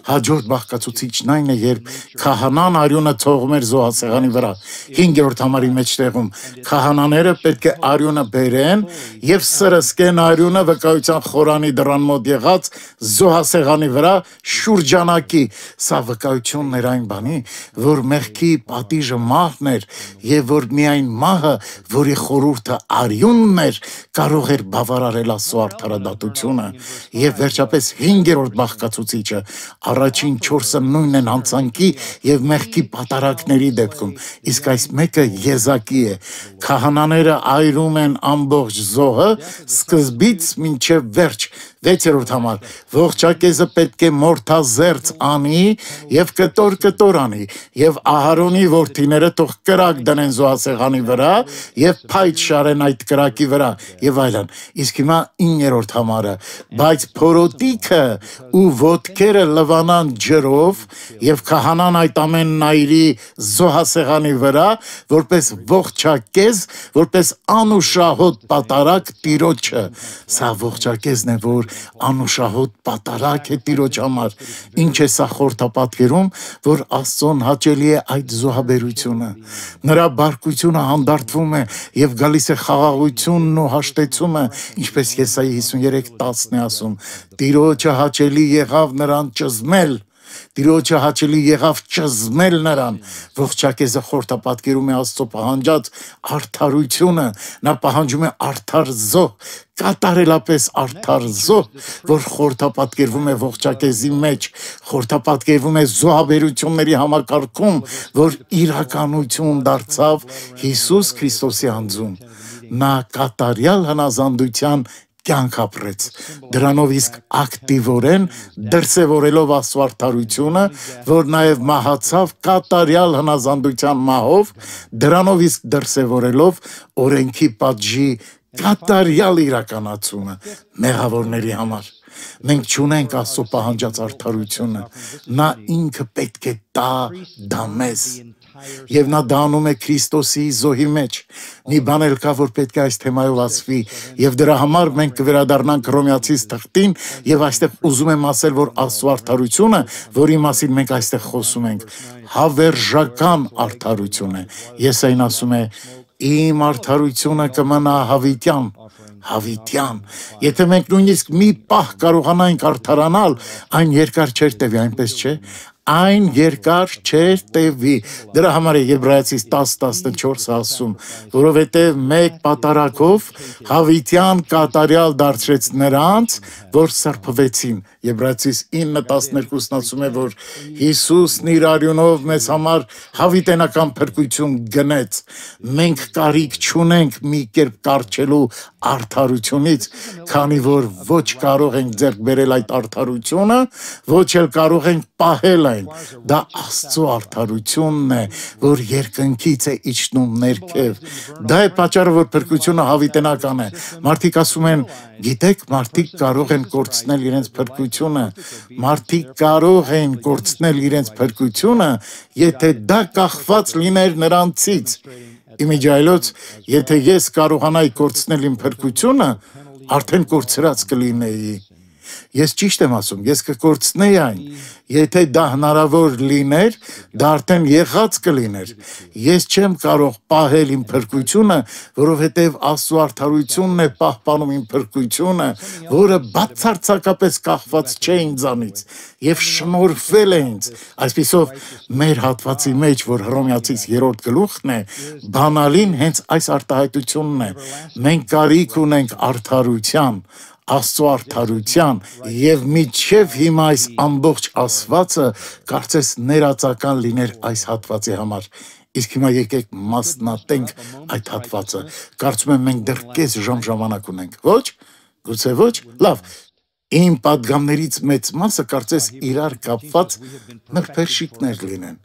Հաջորդ բաղկացուցիչն այն է, երբ քահանան արյունը ցողում էր զոհասեղանի վրա։ 5-րդ համարի մեջտեղում քահանաները պետք է արյունը բերեն եւ սրսկեն արյունը վկայության խորանի դրան մոտ եղած զոհասեղանի վրա շուրջանակի սա վկայությունն էր այն բանի որ մեղքի պատիժը մահն էր եւ որ միայն մահը որի խորուրդը արյունն էր կարող էր բավարարել ասո արդարադատությունը եւ վերջապես 5-րդ բաղկացուցիչը առաջին 4-ը նույնն են անցանքի եւ մեղքի պատարակների դեպքում իսկ այս մեկը եզակի է Քահանաները այրում են ամբողջ զոհը սկզբից մինչև վերջ, 6-րդ համար ողջակեզը պետք է մորթազերծ անի եւ կտոր-կտոր անի եւ Ահարոնի որդիները թող կրակ դնեն զոհասեղանի վրա եւ փայտ շարեն այդ կրակի վրա եւ այլն իսկ հիմա 9-րդ համարը բայց փորոտիկը ու ոտքերը լվանան ջրով եւ քահանան այդ ամենն այրի զոհասեղանի վրա որպես ողջակեզ որպես անուշահոտ պատարակ տիրոջը սա ողջակեզն է որ անուշահոտ պատարակ է Տիրոջ համար։ Ինչ է սա խորթապատկերում, որ Աստծոն հաճելի է այդ զոհաբերությունը։ Նրա բարկությունը հանդարտվում է եւ գալիս է խաղաղությունն ու հաշտեցումը, ինչպես Եսայի 53:10-ն է ասում։ Տիրոջը հաճելի եղավ նրան ճզմել Տիրոջը հաճելի եղավ ճզմել նրան։ Ողջակեզը խորտապատկերում է Աստծո պահանջած արդարությունը, նա պահանջում է արդար զոհ, կատարելապես արդար զոհ, որ խորտապատկերվում է ողջակեզի մեջ, խորտապատկերվում է զոհաբերությունների համակարգում, որ իրականություն դարձավ Հիսուս Քրիստոսի անձում։ Նա կատարյալ հնազանդության կյանք ապրեց։ Դրանով իսկ ակտիվորեն դրսևորելով աստվարդարությունը, որ նաև մահացավ կատարյալ հնազանդության մահով, դրանով իսկ դրսևորելով օրենքի պատժի կատարյալ իրականացումը մեղավորների համար։ Մենք ճունենք Աստծո պահանջած արդարությունը։ Նա ինքը պետք է տա դա մեզ։ Եվ նա դառնում է Քրիստոսի զոհի մեջ։ Մի բան էլ կա, որ պետք է այս թեմայով ասվի, եւ դրա համար մենք կվերադառնանք Հռոմեացիս թղթին, եւ այստեղ ուզում եմ ասել, որ Աստծո արդարությունը, որի մասին մենք այստեղ խոսում ենք, հավերժական արդարություն է։ Ես այն ասում եմ, իմ արդարությունը կմնա հավիտյան հավիտյան։ Եթե մենք նույնիսկ մի պահ կարողանայինք արդարանալ, այն երկար չէր տևի, այնպես չէ այն երկար չէր տևի։ Դրա համար է Եբրայացիս 10:14 ասում, որովհետև մեկ պատարակով հավիտյան կատարյալ դարձրեց նրանց, որ սրբվեցին։ Եբրայացիս 9:12-ն ասում է, որ Հիսուսն իր արյունով մեզ համար հավիտենական փրկություն գնեց։ Մենք կարիք չունենք մի կերպ կարճելու արդարությունից, քանի որ ոչ կարող ենք ձեռք բերել այդ արդարությունը, ոչ էլ կարող ենք պահել այլ։ Դա Աստծո արդարությունն է, որ երկնքից է իջնում ներքև։ Դա է պատճառը, որ փրկությունը հավիտենական է։ Մարդիկ ասում են, գիտեք, մարդիկ կարող են կորցնել իրենց փրկությունը։ Մարդիկ կարող են կորցնել իրենց փրկությունը, եթե դա կախված լիներ նրանցից։ Իմիջայլոց, եթե ես կարողանայի կորցնել իմ փրկությունը, արդեն կորցրած կլինեի։ Ես ճիշտ եմ ասում, ես կկործնեի այն։ Եթե դա հնարավոր լիներ, դա արդեն եղած կլիներ։ Ես չեմ կարող պահել իմ փրկությունը, որովհետև Աստծո արդարությունն է պահպանում իմ փրկությունը, որը բացարձակապես կախված չէ ինձանից եւ շնորհվել է ինձ։ Այսպիսով մեր հատվածի մեջ, որ Հռոմեացիս 3-րդ գլուխն է, բանալին հենց այս արտահայտությունն է։ Մենք կարիք ունենք արդարության Աստծո արդարության եւ միջև հիմա այս ամբողջ ասվածը կարծես ներածական լիներ այս հատվածի համար։ Իսկ հիմա եկեք մասնատենք այդ հատվածը։ Կարծում եմ մենք դեռ կես ժամ ժամանակ ունենք։ Ոչ, գուցե ոչ, լավ։ Իմ падգամներից մեծ մասը կարծես իրար կապված նրբերշիկներ լինեն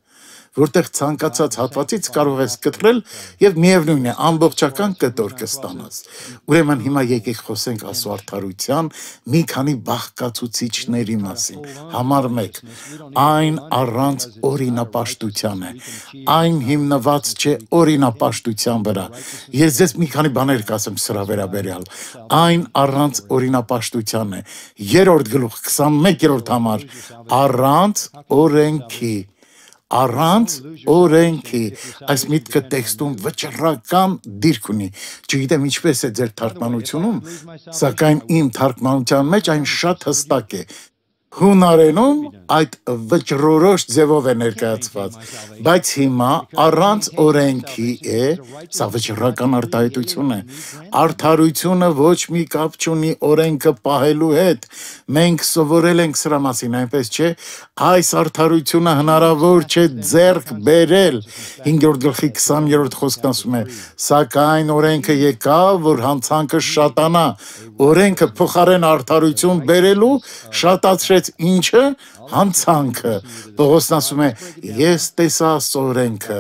որտեղ ցանկացած հատվածից կարող ես կտրել եւ միևնույնն է ամբողջական կտոր կստանաս։ Ուրեմն հիմա եկեք խոսենք ասուարթարության մի քանի բաղկացուցիչների մասին։ Համար 1. Այն առանց օրինապաշտության է։ Այն հիմնված չէ օրինապաշտության վրա։ Ես ձեզ մի քանի բաներ կասեմ սրա վերաբերյալ։ Այն առանց օրինապաշտության է։ Երրորդ գլուխ 21-րդ համար առանց օրենքի առանց օրենքի։ Այս միտքը տեքստում վճռական դիրք ունի։ Չգիտեմ ինչպես է ձեր թարգմանությունում, սակայն իմ թարգմանության մեջ այն շատ հստակ է։ Հունարենում այդ վճռորոշ ձևով է ներկայացված, բայց հիմա առանց օրենքի է, սա վճռական արտահայտություն է։ Արդարությունը ոչ մի կապ չունի օրենքը պահելու հետ։ Մենք սովորել ենք սրա մասին, այնպես չէ։ Այս արդարությունը հնարավոր չէ ձեռք բերել։ 5-րդ գլխի 20-րդ խոսքն ասում է. սակայն օրենքը եկավ, որ հանցանքը շատանա։ Օրենքը փոխարեն արդարություն բերելու շատացրեց Բայց ինչը հանցանքը։ Պողոսն ասում է. Ես տեսա սորենքը,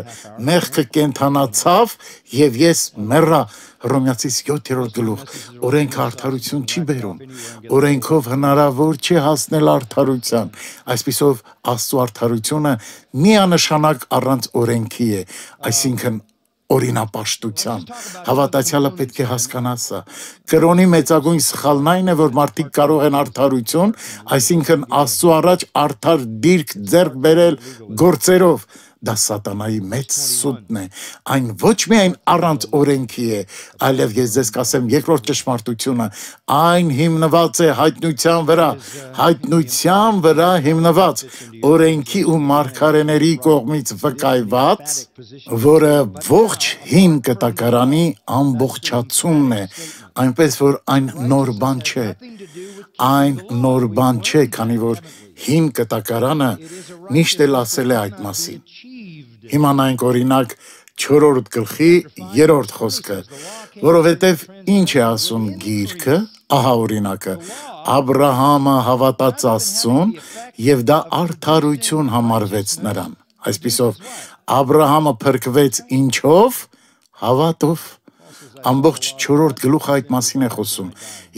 մեղքը կենթանացավ եւ ես մեռա։ Հռոմեացիս 7-րդ գլուխ օրենքը արդարություն չի բերում օրենքով հնարավոր չի հասնել արդարության այսպիսով աստծո արդարությունը միանշանակ առանց օրենքի է այսինքն օրինապաշտության։ Հավատացյալը պետք է հասկանա սա։ Կրոնի մեծագույն սխալն այն է, որ մարդիկ կարող են արդարություն, այսինքն Աստծո առաջ արդար դիրք ձեռք բերել գործերով, Դա սատանայի մեծ սուտն է։ Այն ոչ միայն առանց օրենքի է, այլև ես ձեզ կասեմ երկրորդ ճշմարտությունը, այն հիմնված է հայտնության վրա, uh, հայտնության վրա հիմնված օրենքի ու մարգարեների կողմից վկայված, որը ողջ հին կտակարանի ամբողջացումն է, այնպես որ այն նոր բան չէ։ Այն նոր բան չէ, քանի որ հին կտակարանը միշտ էլ ասել է այդ մասին։ Հիմա նայենք օրինակ 4-րդ գլխի 3-րդ խոսքը, որովհետև ինչ է ասում գիրքը, ահա օրինակը. Աբ รา համը հավատաց Աստծուն եւ դա արդարություն համարվեց նրան։ Այսպիսով Աբ รา համը փրկվեց ինչով հավատով ամբողջ 4-րդ գլուխը այդ մասին է խոսում։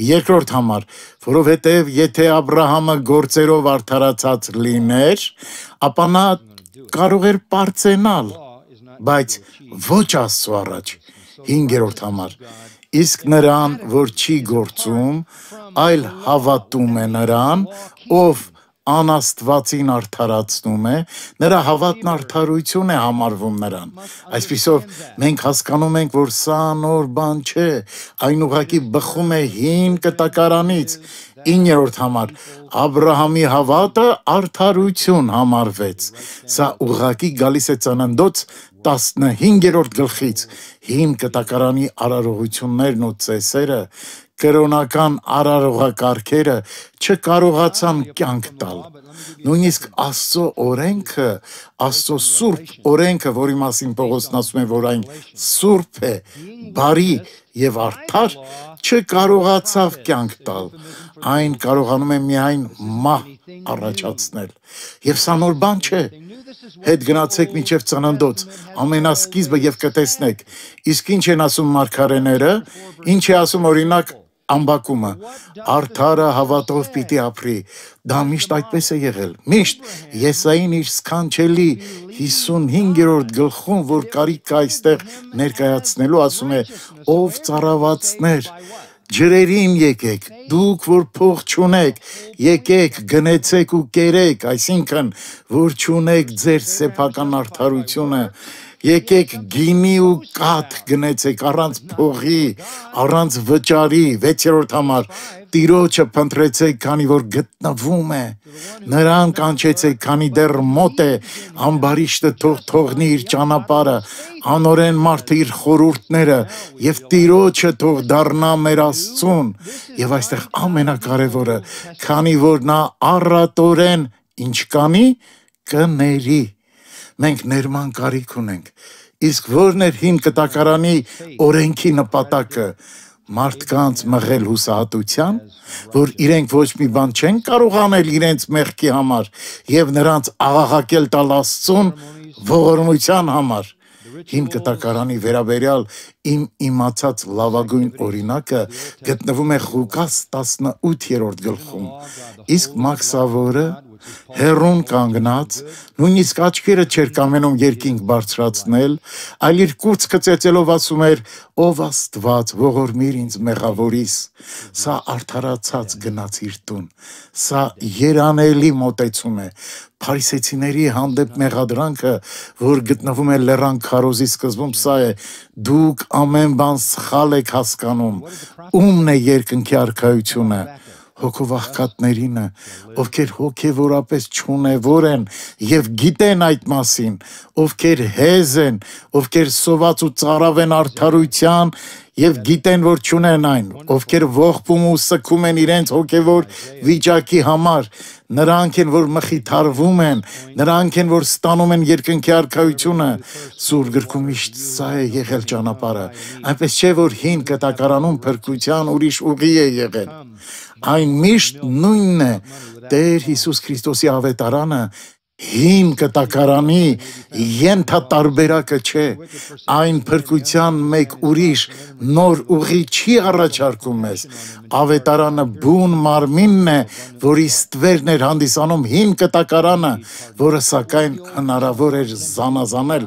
Երկրորդ համար, որովհետև եթե Աբ รา համը գործերով արդարացած լիներ, ապա նա կարող էր པարծենալ, բայց ոչ Աստծո առաջ։ 5-րդ համար, իսկ նրան, որ չի գործում, այլ հավատում է նրան, ով անաստվածին արդարացնում է, նրա հավատն արդարություն է համարվում նրան։ Այսպիսով մենք հասկանում ենք, որ սա նոր բան չէ, այն ուղակի բխում է հին կտակարանից։ 9-րդ համար Աբ รา համի հավատը արդարություն համարվեց։ Սա ուղակի գալիս է ծննդոց 15-րդ գլխից։ Հին կտակարանի արարողություններն ու ծեսերը կրոնական արարողակարգերը չկարողացան կյանք տալ։ Նույնիսկ Աստծո օրենքը, Աստծո սուրբ օրենքը, որի մասին Պողոսն ասում է, որ այն սուրբ է, բարի եւ արդար, չկարողացավ կյանք տալ։ Այն կարողանում է միայն մահ առաջացնել։ Եվ սա նոր բան չէ։ Հետ գնացեք միջև ծննդոց, ամենասկիզբը եւ կտեսնեք։ Իսկ ինչ են ասում մարգարեները, ինչ է ասում օրինակ ամբակումը։ Արդարը հավատով պիտի ապրի։ Դա միշտ այդպես է եղել։ Միշտ Եսային իր սքանչելի 55-րդ գլխում, որ կարիք կա այստեղ ներկայացնելու, ասում է. «Ով ծառավացներ, ջրերին եկեք, դուք որ փող չունեք, եկեք, գնեցեք ու կերեք, այսինքն որ չունեք ձեր սեփական արդարությունը, եկեք գինի ու կաթ գնեցեք առանց փողի, առանց վճարի, 6-րդ համար տիրոջը փնտրեցեք, քանի որ գտնվում է։ Նրան կանչեցեք, քանի դեռ մոտ է ամբարիշտը թող թողնի իր ճանապարհը, անորեն մարդը իր խորուրդները եւ տիրոջը թող դառնա մեր Աստծուն։ Եվ այստեղ ամենակարևորը, քանի որ նա առատորեն ինչ կանի կների մենք ներման կարիք ունենք։ Իսկ ո՞րն էր հին կտակարանի օրենքի նպատակը մարդկանց մղել հուսահատության, որ իրենք ոչ մի բան չեն կարող անել իրենց մեղքի համար եւ նրանց աղաղակել տալ Աստծուն ողորմության համար։ Հին կտակարանի վերաբերյալ իմ իմացած լավագույն օրինակը գտնվում է Ղուկաս 18-րդ գլխում։ Իսկ Մաքսավորը հերոն կանգնած, նույնիսկ աչքերը չէր կամենում երկինք բարձրացնել, այլ իր կուրց կծեծելով ասում էր. «Ով Աստված, ողորմիր ինձ մեղավորիս»։ Սա արդարացած գնացիր տուն։ Սա երանելի մոտեցում է։ Փարիսեցիների հանդեպ մեղադրանքը, որ գտնվում է լեռան քարոզի սկզբում, սա է. դուք ամեն բան սխալ եք հասկանում։ Ումն է երկնքի արքայությունը հոգովախկատներինը, ովքեր հոգևորապես ճունևոր են եւ գիտեն այդ մասին, ովքեր հեզ են, ովքեր սոված ու ծարավ են արդարության եւ գիտեն որ ճունեն այն, ովքեր ողբում ու սկում են իրենց հոգևոր վիճակի համար, նրանք են որ մխիթարվում են, նրանք են որ ստանում են երկնքի արքայությունը։ Սուր գրքում միշտ սա է եղել ճանապարհը, այնպես չէ որ հին կտակարանում փրկության ուրիշ ուղի է եղել։ Այն միշտ նույնն է։ Տեր Հիսուս Քրիստոսի ավետարանը հիմքը տակարանի ենթատարբերակը չէ այն փրկության մեկ ուրիշ նոր ուղի չի առաջարկում մեզ ավետարանը բուն մարմինն է որի ստվերն էր հանդիսանում հին կտակարանը որը սակայն հնարավոր էր զանազանել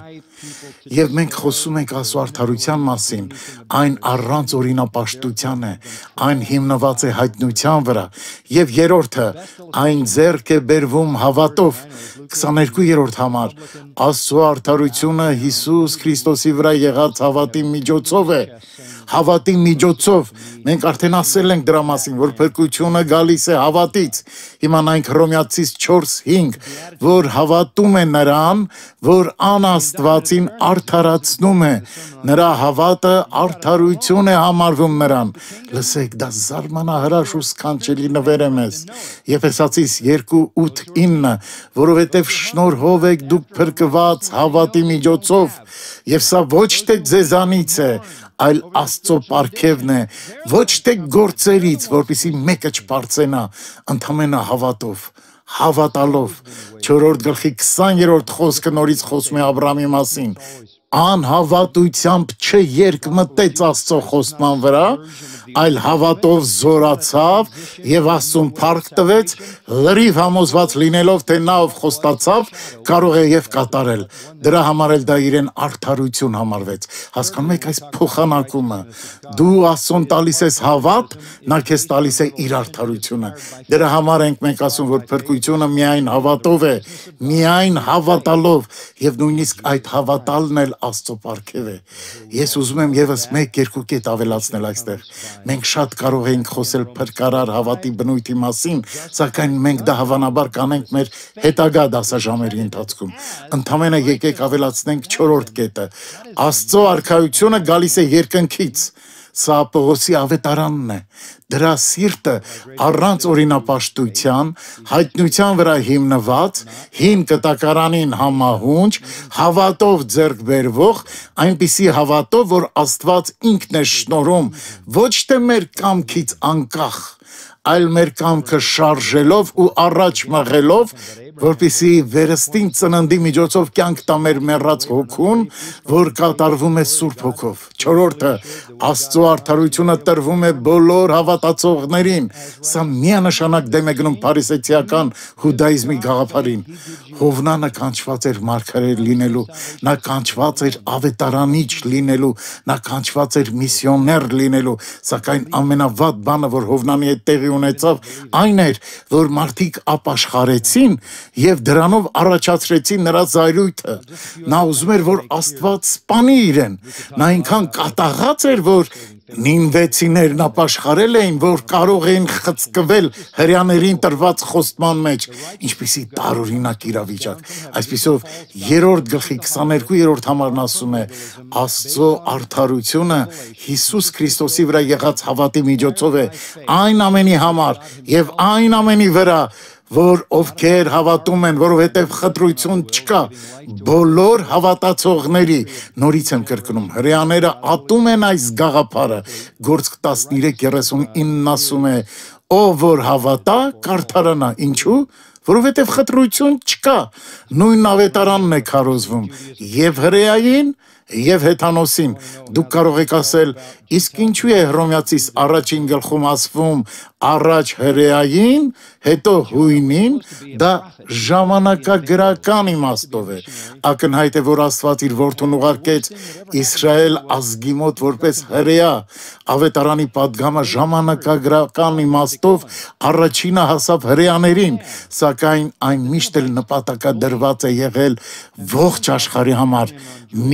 Եվ մենք խոսում ենք Աստծո արդարության մասին, այն առանց օրինապաշտության է, այն հիմնված է հայտնության վրա։ Եվ երրորդը, այն ձեռք է բերվում հավատով։ 22-րդ համար Աստծո արդարությունը Հիսուս Քրիստոսի վրա եղած հավատի միջոցով է։ Ա, հավատի միջոցով։ Մենք արդեն ասել ենք դրա մասին, որ փրկությունը գալիս է հավատից։ Հիմա նայենք Հռոմեացիս 4:5, որ հավատում է նրան, որ անաստվածին արդարացնում է։ Նրա հավատը արդարություն է համարվում նրան։ Լսեք, դա զարմանահրաշ ու սքանչելի նվեր է մեզ։ Եփեսացիս 2:8-9, որովհետև շնորհով եք դուք փրկված հավատի միջոցով, եւ սա ոչ թե ձեզանից է, այլ Աստծո ապարքևն է, ոչ թե գործերից, որpիսի մեկը չբարձենա, ընդամենը հավատով, հավատալով։ 4-րդ գլխի 20-րդ խոսքը նորից խոսում է Աբրամի մասին անհավատությամբ չերկմտեց Աստծո խոստման վրա, այլ հավատով զորացավ եւ Աստծուն փառք տվեց, լրիվ համոզված լինելով, թե նա ով խոստացավ, կարող է եւ կատարել։ Դրա համար էլ դա իրեն արդարություն համարվեց։ Հասկանում եք այս փոխանակումը։ Դու Աստծուն տալիս ես հավատ, նա քեզ տալիս է իր արդարությունը։ Դրա համար ենք մենք ասում, որ փրկությունը միայն հավատով է, միայն հավատալով եւ նույնիսկ այդ հավատալն էլ Աստծո պարգև է։ Ես ուզում եմ եւս 1-2 կետ ավելացնել այստեղ։ Մենք շատ կարող ենք խոսել փրկարար հավատի բնույթի մասին, սակայն մենք դա հավանաբար կանենք մեր հետագա դասաժամերի ընթացքում։ Ընդամենը եկեք ավելացնենք 4-րդ կետը։ Աստծո արքայությունը գալիս է երկնքից։ Սա Պողոսի ավետարանն է։ Դրա սիրտը առանց օրինապաշտության, հայտնության վրա հիմնված, հին կտակարանին համահունչ, հավատով ձեռք բերվող, այնպիսի հավատով, որ Աստված ինքն է շնորհում, ոչ թե մեր կամքից անկախ այլ մեր կամքը շարժելով ու առաջ մղելով որպիսի վերստին ծննդի միջոցով կյանք տա մեր մեռած հոգուն, որ կատարվում է Սուրբ Հոգով։ Չորրորդը Աստծո արդարությունը տրվում է բոլոր հավատացողներին։ Սա միանշանակ դեմ է գնում փարիսեցիական հուդայիզմի գաղափարին։ Հովնանը կանչված էր մարգարե լինելու, նա կանչված էր ավետարանիչ լինելու, նա կանչված էր միսիոներ լինելու, սակայն ամենավատ բանը, որ Հովնանի հետ տեղի ունեցավ, այն էր, որ մարդիկ ապաշխարեցին եւ դրանով առաջացրեցի նրա զայրույթը։ Նա ուզում էր, որ Աստված սպանի իրեն։ Նա այնքան կատաղած էր, որ նինվեցիներն ապաշխարել էին, որ կարող էին խցկվել հрьяաներին տրված խոստման մեջ, ինչպիսի տարօրինակ իրավիճակ։ Այսպիսով երրորդ գլխի 22-րդ համարն ասում է. Աստծո արդարությունը Հիսուս Քրիստոսի վրա եղած հավատի միջոցով է այն ամենի համար եւ այն ամենի վրա, որ ովքեր հավատում են, որովհետև խտրություն չկա բոլոր հավատացողների։ Նորից եմ կրկնում, հрьяաները ատում են այս գաղափարը։ Գործք 13:39 ասում է. ով որ հավատա, կարդարանա։ Ինչու՞, որովհետև խտրություն չկա։ Նույն ավետարանն է քարոզվում եւ հրեային եւ հեթանոսին դուք կարող եք ասել իսկ ինչու է հռոմեացիս առաջին գլխում ասվում առաջ հրեային հետո հույնին, դա ժամանակագրական իմաստով է։ Ակնհայտ է, որ Աստված իր որդուն ուղարկեց Իսրայել ազգի մոտ որպես հրեա, ավետարանի падգամը ժամանակագրական իմաստով առաջինը հասավ հրեաներին, սակայն այն միշտ էլ նպատակադրված է եղել ողջ աշխարհի համար։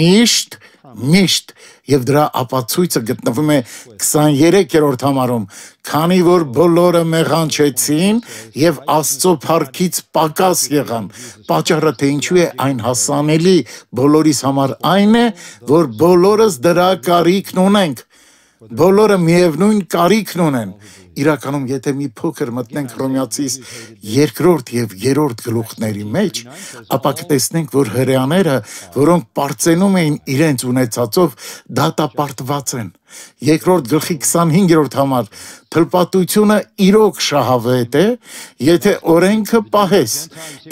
Միշտ միշտ եւ դրա ապացույցը գտնվում է 23-րդ համարում, քանի որ բոլորը մեղանչեցին եւ Աստծո փառքից պակաս եղան։ Պաճառը թե ինչու է այն հասանելի բոլորիս համար այն է, որ բոլորս դրա կարիքն ունենք։ Բոլորը միևնույն կարիքն ունեն իրականում եթե մի փոքր մտնենք Հռոմեացիս երկրորդ եւ երրորդ գլուխների մեջ, ապա կտեսնենք, որ հрьяաները, որոնք པարծենում էին իրենց ունեցածով, դատապարտված են երկրորդ գլխի 25-րդ համար թլպատությունը իրոք շահավետ է, եթե օրենքը պահես։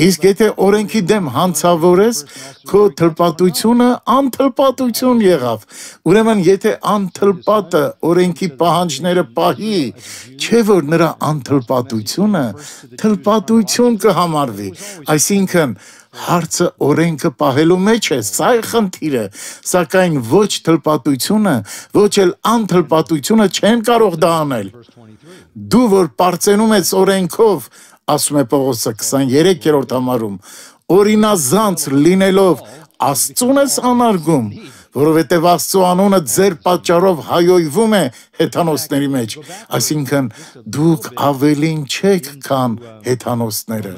Իսկ եթե օրենքի դեմ հանցավորես, քո թլպատությունը անթլպատություն եղավ։ Ուրեմն եթե անթլպատը օրենքի պահանջները պահի, չէ որ նրա անթլպատությունը թլպատություն կհամարվի։ Այսինքն Հարցը օրենքը պահելու մեջ է, սա է խնդիրը, սակայն ոչ թլպատությունը, ոչ էլ անթլպատությունը չեն կարող դա անել։ Դու որ པարծենում ես օրենքով, ասում է Պողոսը 23-րդ համարում, օրինազանց լինելով Աստծուն ես անարգում, որովհետև Աստծո անունը ձեր պատճառով հայոյվում է հեթանոսների մեջ, այսինքն դուք ավելին չեք, քան հեթանոսները։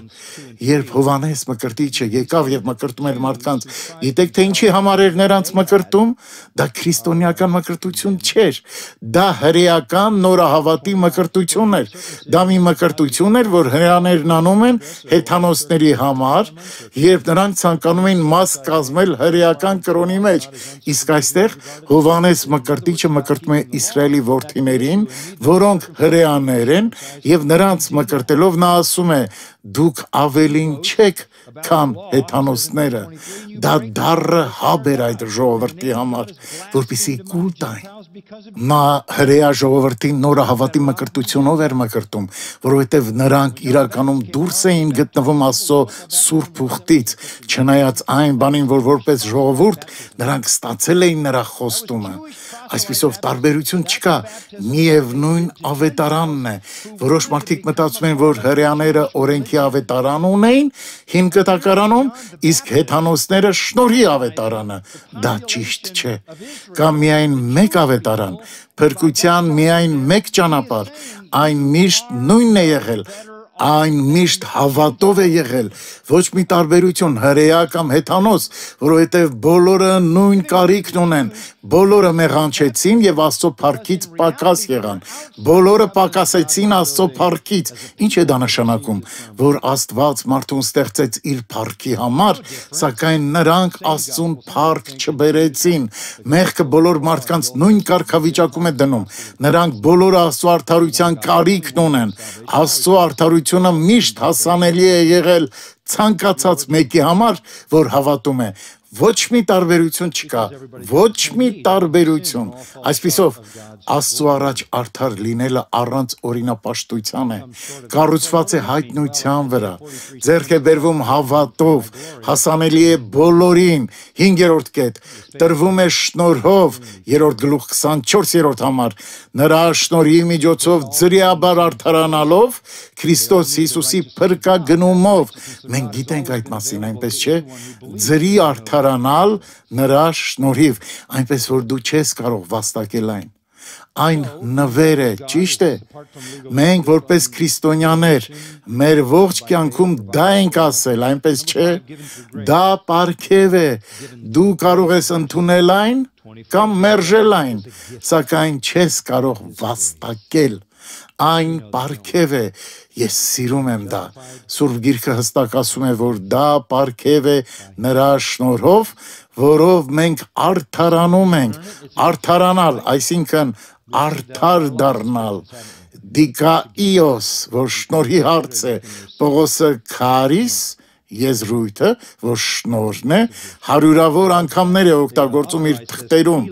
Երբ Հովանես Մկրտիչը եկավ եւ մկրտում էր մարդկանց, գիտեք թե ինչի համար էր նրանց մկրտում, դա քրիստոնեական մկրտություն չէր, դա հրեական նորահավատի մկրտություն էր։ Դա մի մկրտություն էր, որ հրեաներն անում են հեթանոսների համար, երբ նրանք ցանկանում էին մաս կազմել հրեական կրոնի մեջ։ Իսկ այստեղ Հովանես Մկրտիչը մկրտում է Իսրայելի ворթիներին, որոնք հրեաներ են, եւ նրանց մկրտելով նա ասում է. դուք ավելին չեք, քան հեթանոսները, դա դարը հաբ էր այդ ժողովրդի համար, որպիսի կուլ տային նա հրեա ժողովրդին նորը հավատի մկրտությունով էր մկրտում, որովհետև նրանք իրականում դուրս էին գտնվում Աստծո սուրբ ուխտից, չնայած այն բանին, որ որպես ժողովուրդ նրանք ստացել էին նրա խոստումը։ Այսպիսով տարբերություն չկա, միևնույն ավետարանն է։ Որոշ մարդիկ մտածում են, որ հրեաները օրենքի ավետարան ունեին, հին կտակարանում, իսկ հեթանոսները շնորհի ավետարանը։ Դա ճիշտ չէ։ Կա միայն մեկ ավետարան, փրկության միայն մեկ ճանապարհ, այն միշտ նույնն է եղել այն միշտ հավատով է եղել, ոչ մի տարբերություն հրեա կամ հեթանոս, որովհետև բոլորը նույն կարիքն ունեն, բոլորը մեղանչեցին եւ Աստծո փառքից պակաս եղան։ Բոլորը պակասեցին Աստծո փառքից։ Ինչ է դա նշանակում, որ Աստված մարդուն ստեղծեց իր փառքի համար, սակայն նրանք Աստծուն փառք չբերեցին։ Մեղքը բոլոր մարդկանց նույն կարգավիճակում է դնում։ Նրանք բոլորը Աստծո արդարության կարիքն ունեն։ Աստծո արդարություն Հաղորդությունը միշտ հասանելի է եղել ցանկացած մեկի համար, որ հավատում է, Ոչ մի տարբերություն չկա, ոչ մի տարբերություն։ Այսպիսով Աստծո առաջ արդար լինելը առանց օրինապաշտության է։ Կառուցված է հայտնության վրա։ Ձերք է բերվում հավատով, հասանելի է բոլորին։ 5-րդ կետ՝ տրվում է շնորհով, 3-րդ գլուխ 24-րդ համար։ Նրա շնորհի միջոցով ծրիաբար արդարանալով Քրիստոս Հիսուսի փրկագնումով մենք գիտենք այդ մասին, այնպես չէ։ Ձրի արդար դադարանալ նրա շնորհիվ, այնպես որ դու չես կարող վաստակել այն։ Այն նվեր է, ճիշտ է։ Մենք որպես քրիստոնյաներ մեր ողջ կյանքում դա ենք ասել, այնպես չէ։ Դա պարգև է։ Դու կարող ես ընդունել այն կամ մերժել այն, սակայն չես կարող վաստակել Այն պարքև է, ես սիրում եմ դա։ Սուրբ Գիրքը հստակ ասում է, որ դա պարքև է նրա շնորհով, որով մենք արդարանում ենք, արդարանալ, այսինքն արդար դառնալ դիկաիոս, որ շնորհի հարց է, Պողոսը քարիս եզրույթը, որ շնորհն է, հարյուրավոր անգամներ է օգտագործում իր թղթերում,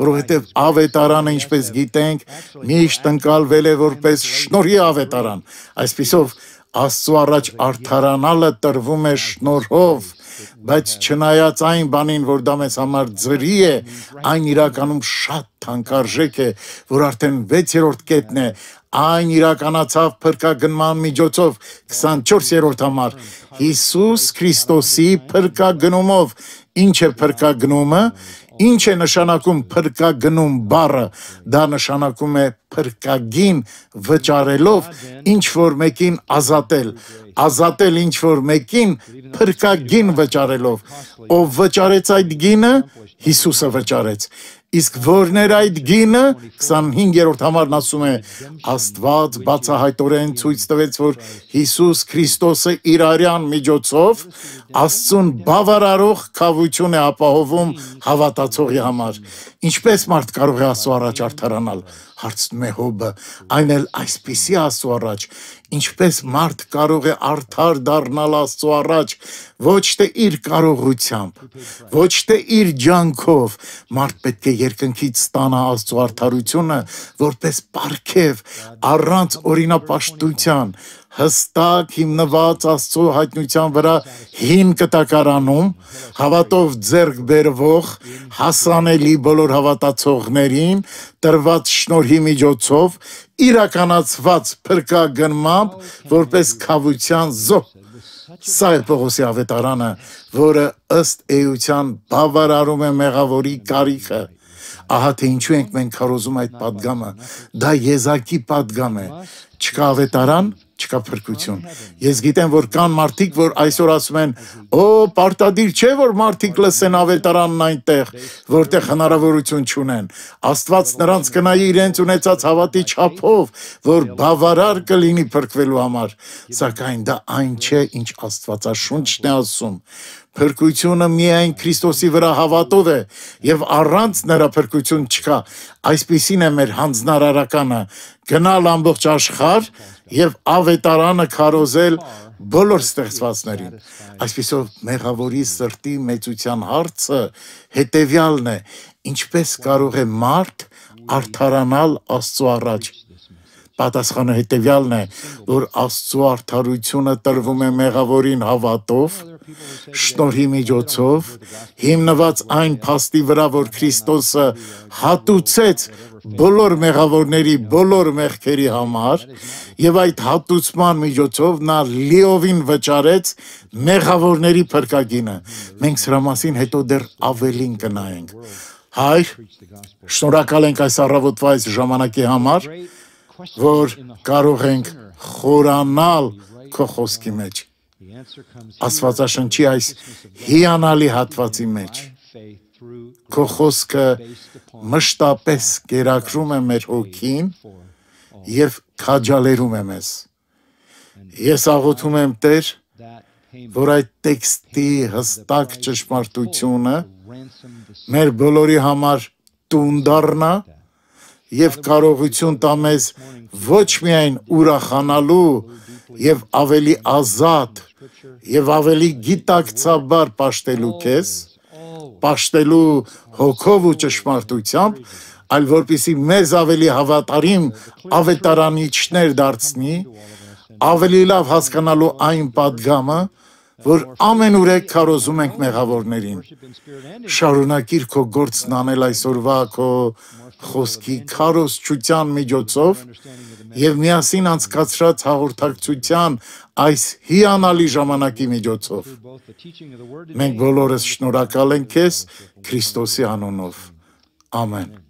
որովհետև ավետարանը, ինչպես գիտենք, միշտ ընկալվել է որպես շնորհի ավետարան։ Այսպիսով Աստծո առաջ արթարանալը տրվում է շնորհով, բայց չնայած այն բանին, որ դա մեզ համար ծրի է, այն իրականում շատ թանկարժեք է, որ արդեն 6-րդ կետն է, այն իրականացավ փրկագնման միջոցով 24-րդ համար Հիսուս Քրիստոսի փրկագնումով ինչ է փրկագնումը Ինչ է նշանակում փրկագնում բառը։ Դա նշանակում է փրկագին վճարելով ինչ որ մեկին ազատել, ազատել ինչ որ մեկին փրկագին վճարելով։ Ով վճարեց այդ գինը, Հիսուսը վճարեց։ Իսկ որն էր այդ գինը 25-րդ համարն ասում է Աստված բացահայտորեն ցույց տվեց որ Հիսուս Քրիստոսը իր արյան միջոցով Աստծուն բավարարող խավություն է ապահովում հավատացողի համար ինչպես մարդ կարող է Աստծո առաջ արդարանալ հարցնում է հոբը այն էլ այսպիսի աստծո առաջ ինչպես մարդ կարող է արդար դառնալ աստծո առաջ ոչ թե իր կարողությամբ ոչ թե իր ջանքով մարդ պետք է երկնքից ստանա աստծո արդարությունը որպես պարգև առանց օրինապաշտության հստակ հիմնված Աստծո հայտնության վրա հին կտակարանում հավատով ձեռք բերվող հասանելի բոլոր հավատացողներին տրված շնորհի միջոցով իրականացված փրկագնմամբ որպես խավության զոհ Սա է Պողոսի ավետարանը, որը ըստ էության բավարարում է մեղավորի կարիքը Ահա թե ինչու ենք մենք քարոզում այդ падգամը։ Դա եզակի падգամ է։ Չկա ավետարան, չկա փրկություն։ Ես գիտեմ, որ կան մարդիկ, որ այսօր ասում են, «Օ, պարտադիր չէ, որ մարդիկ լսեն ավետարանն այնտեղ, որտեղ հնարավորություն չունեն»։ Աստված նրանց կնայի իրենց ունեցած հավատի չափով, որ բավարար կլինի փրկվելու համար։ Սակայն դա այն չէ, ինչ Աստվածաշունչն է ասում։ Փրկությունը միայն Քրիստոսի վրա հավատով է եւ առանց նրա փրկություն չկա։ Այսպիսին է մեր հանձնարարականը՝ գնալ ամբողջ աշխարհ եւ ավետարանը քարոզել բոլոր ստեղծվածներին։ Այսպիսով մեղավորի սրտի մեծության հարցը հետեւյալն է. ինչպես կարող է մարդ արթարանալ Աստծո առաջ Պատասխանը հետևյալն է, որ Աստծո արդարությունը տրվում է մեղավորին հավատով, շնորհի միջոցով, հիմնված այն փաստի վրա, որ Քրիստոսը հատուցեց բոլոր մեղավորների բոլոր մեղքերի համար եւ այդ հատուցման միջոցով նա լիովին վճարեց մեղավորների փրկագինը մենք սրա մասին հետո դեռ ավելին կնայենք հայր շնորհակալ ենք այս առավոտվա այս ժամանակի համար որ կարող ենք խորանալ քո խոսքի մեջ։ Աստվածաշնչի այս հիանալի հատվածի մեջ քո խոսքը մշտապես գերակրում է մեր հոգին եւ քաջալերում է մեզ։ Ես աղոթում եմ Տեր, որ այդ տեքստի հստակ ճշմարտությունը մեր բոլորի համար տուն դառնա եւ կարողություն տա մեզ ոչ միայն ուրախանալու եւ ավելի ազատ եւ ավելի գիտակցաբար ապաշտելու քեզ, ապաշտելու հոգով ու ճշմարտությամբ, այլ որպիսի մեզ ավելի հավատարիմ ավետարանիչներ դարձնի, ավելի լավ հասկանալու այն падգամը, որ ամենուրեք քարոզում ենք մեղավորներին։ Շարունակիր քո գործն անել այսօրվա քո խոսքի քարոզչության միջոցով եւ միասին անցկացրած հաղորդակցության այս հիանալի ժամանակի միջոցով։ Մենք բոլորս շնորհակալ ենք քեզ Քրիստոսի անունով։ Ամեն։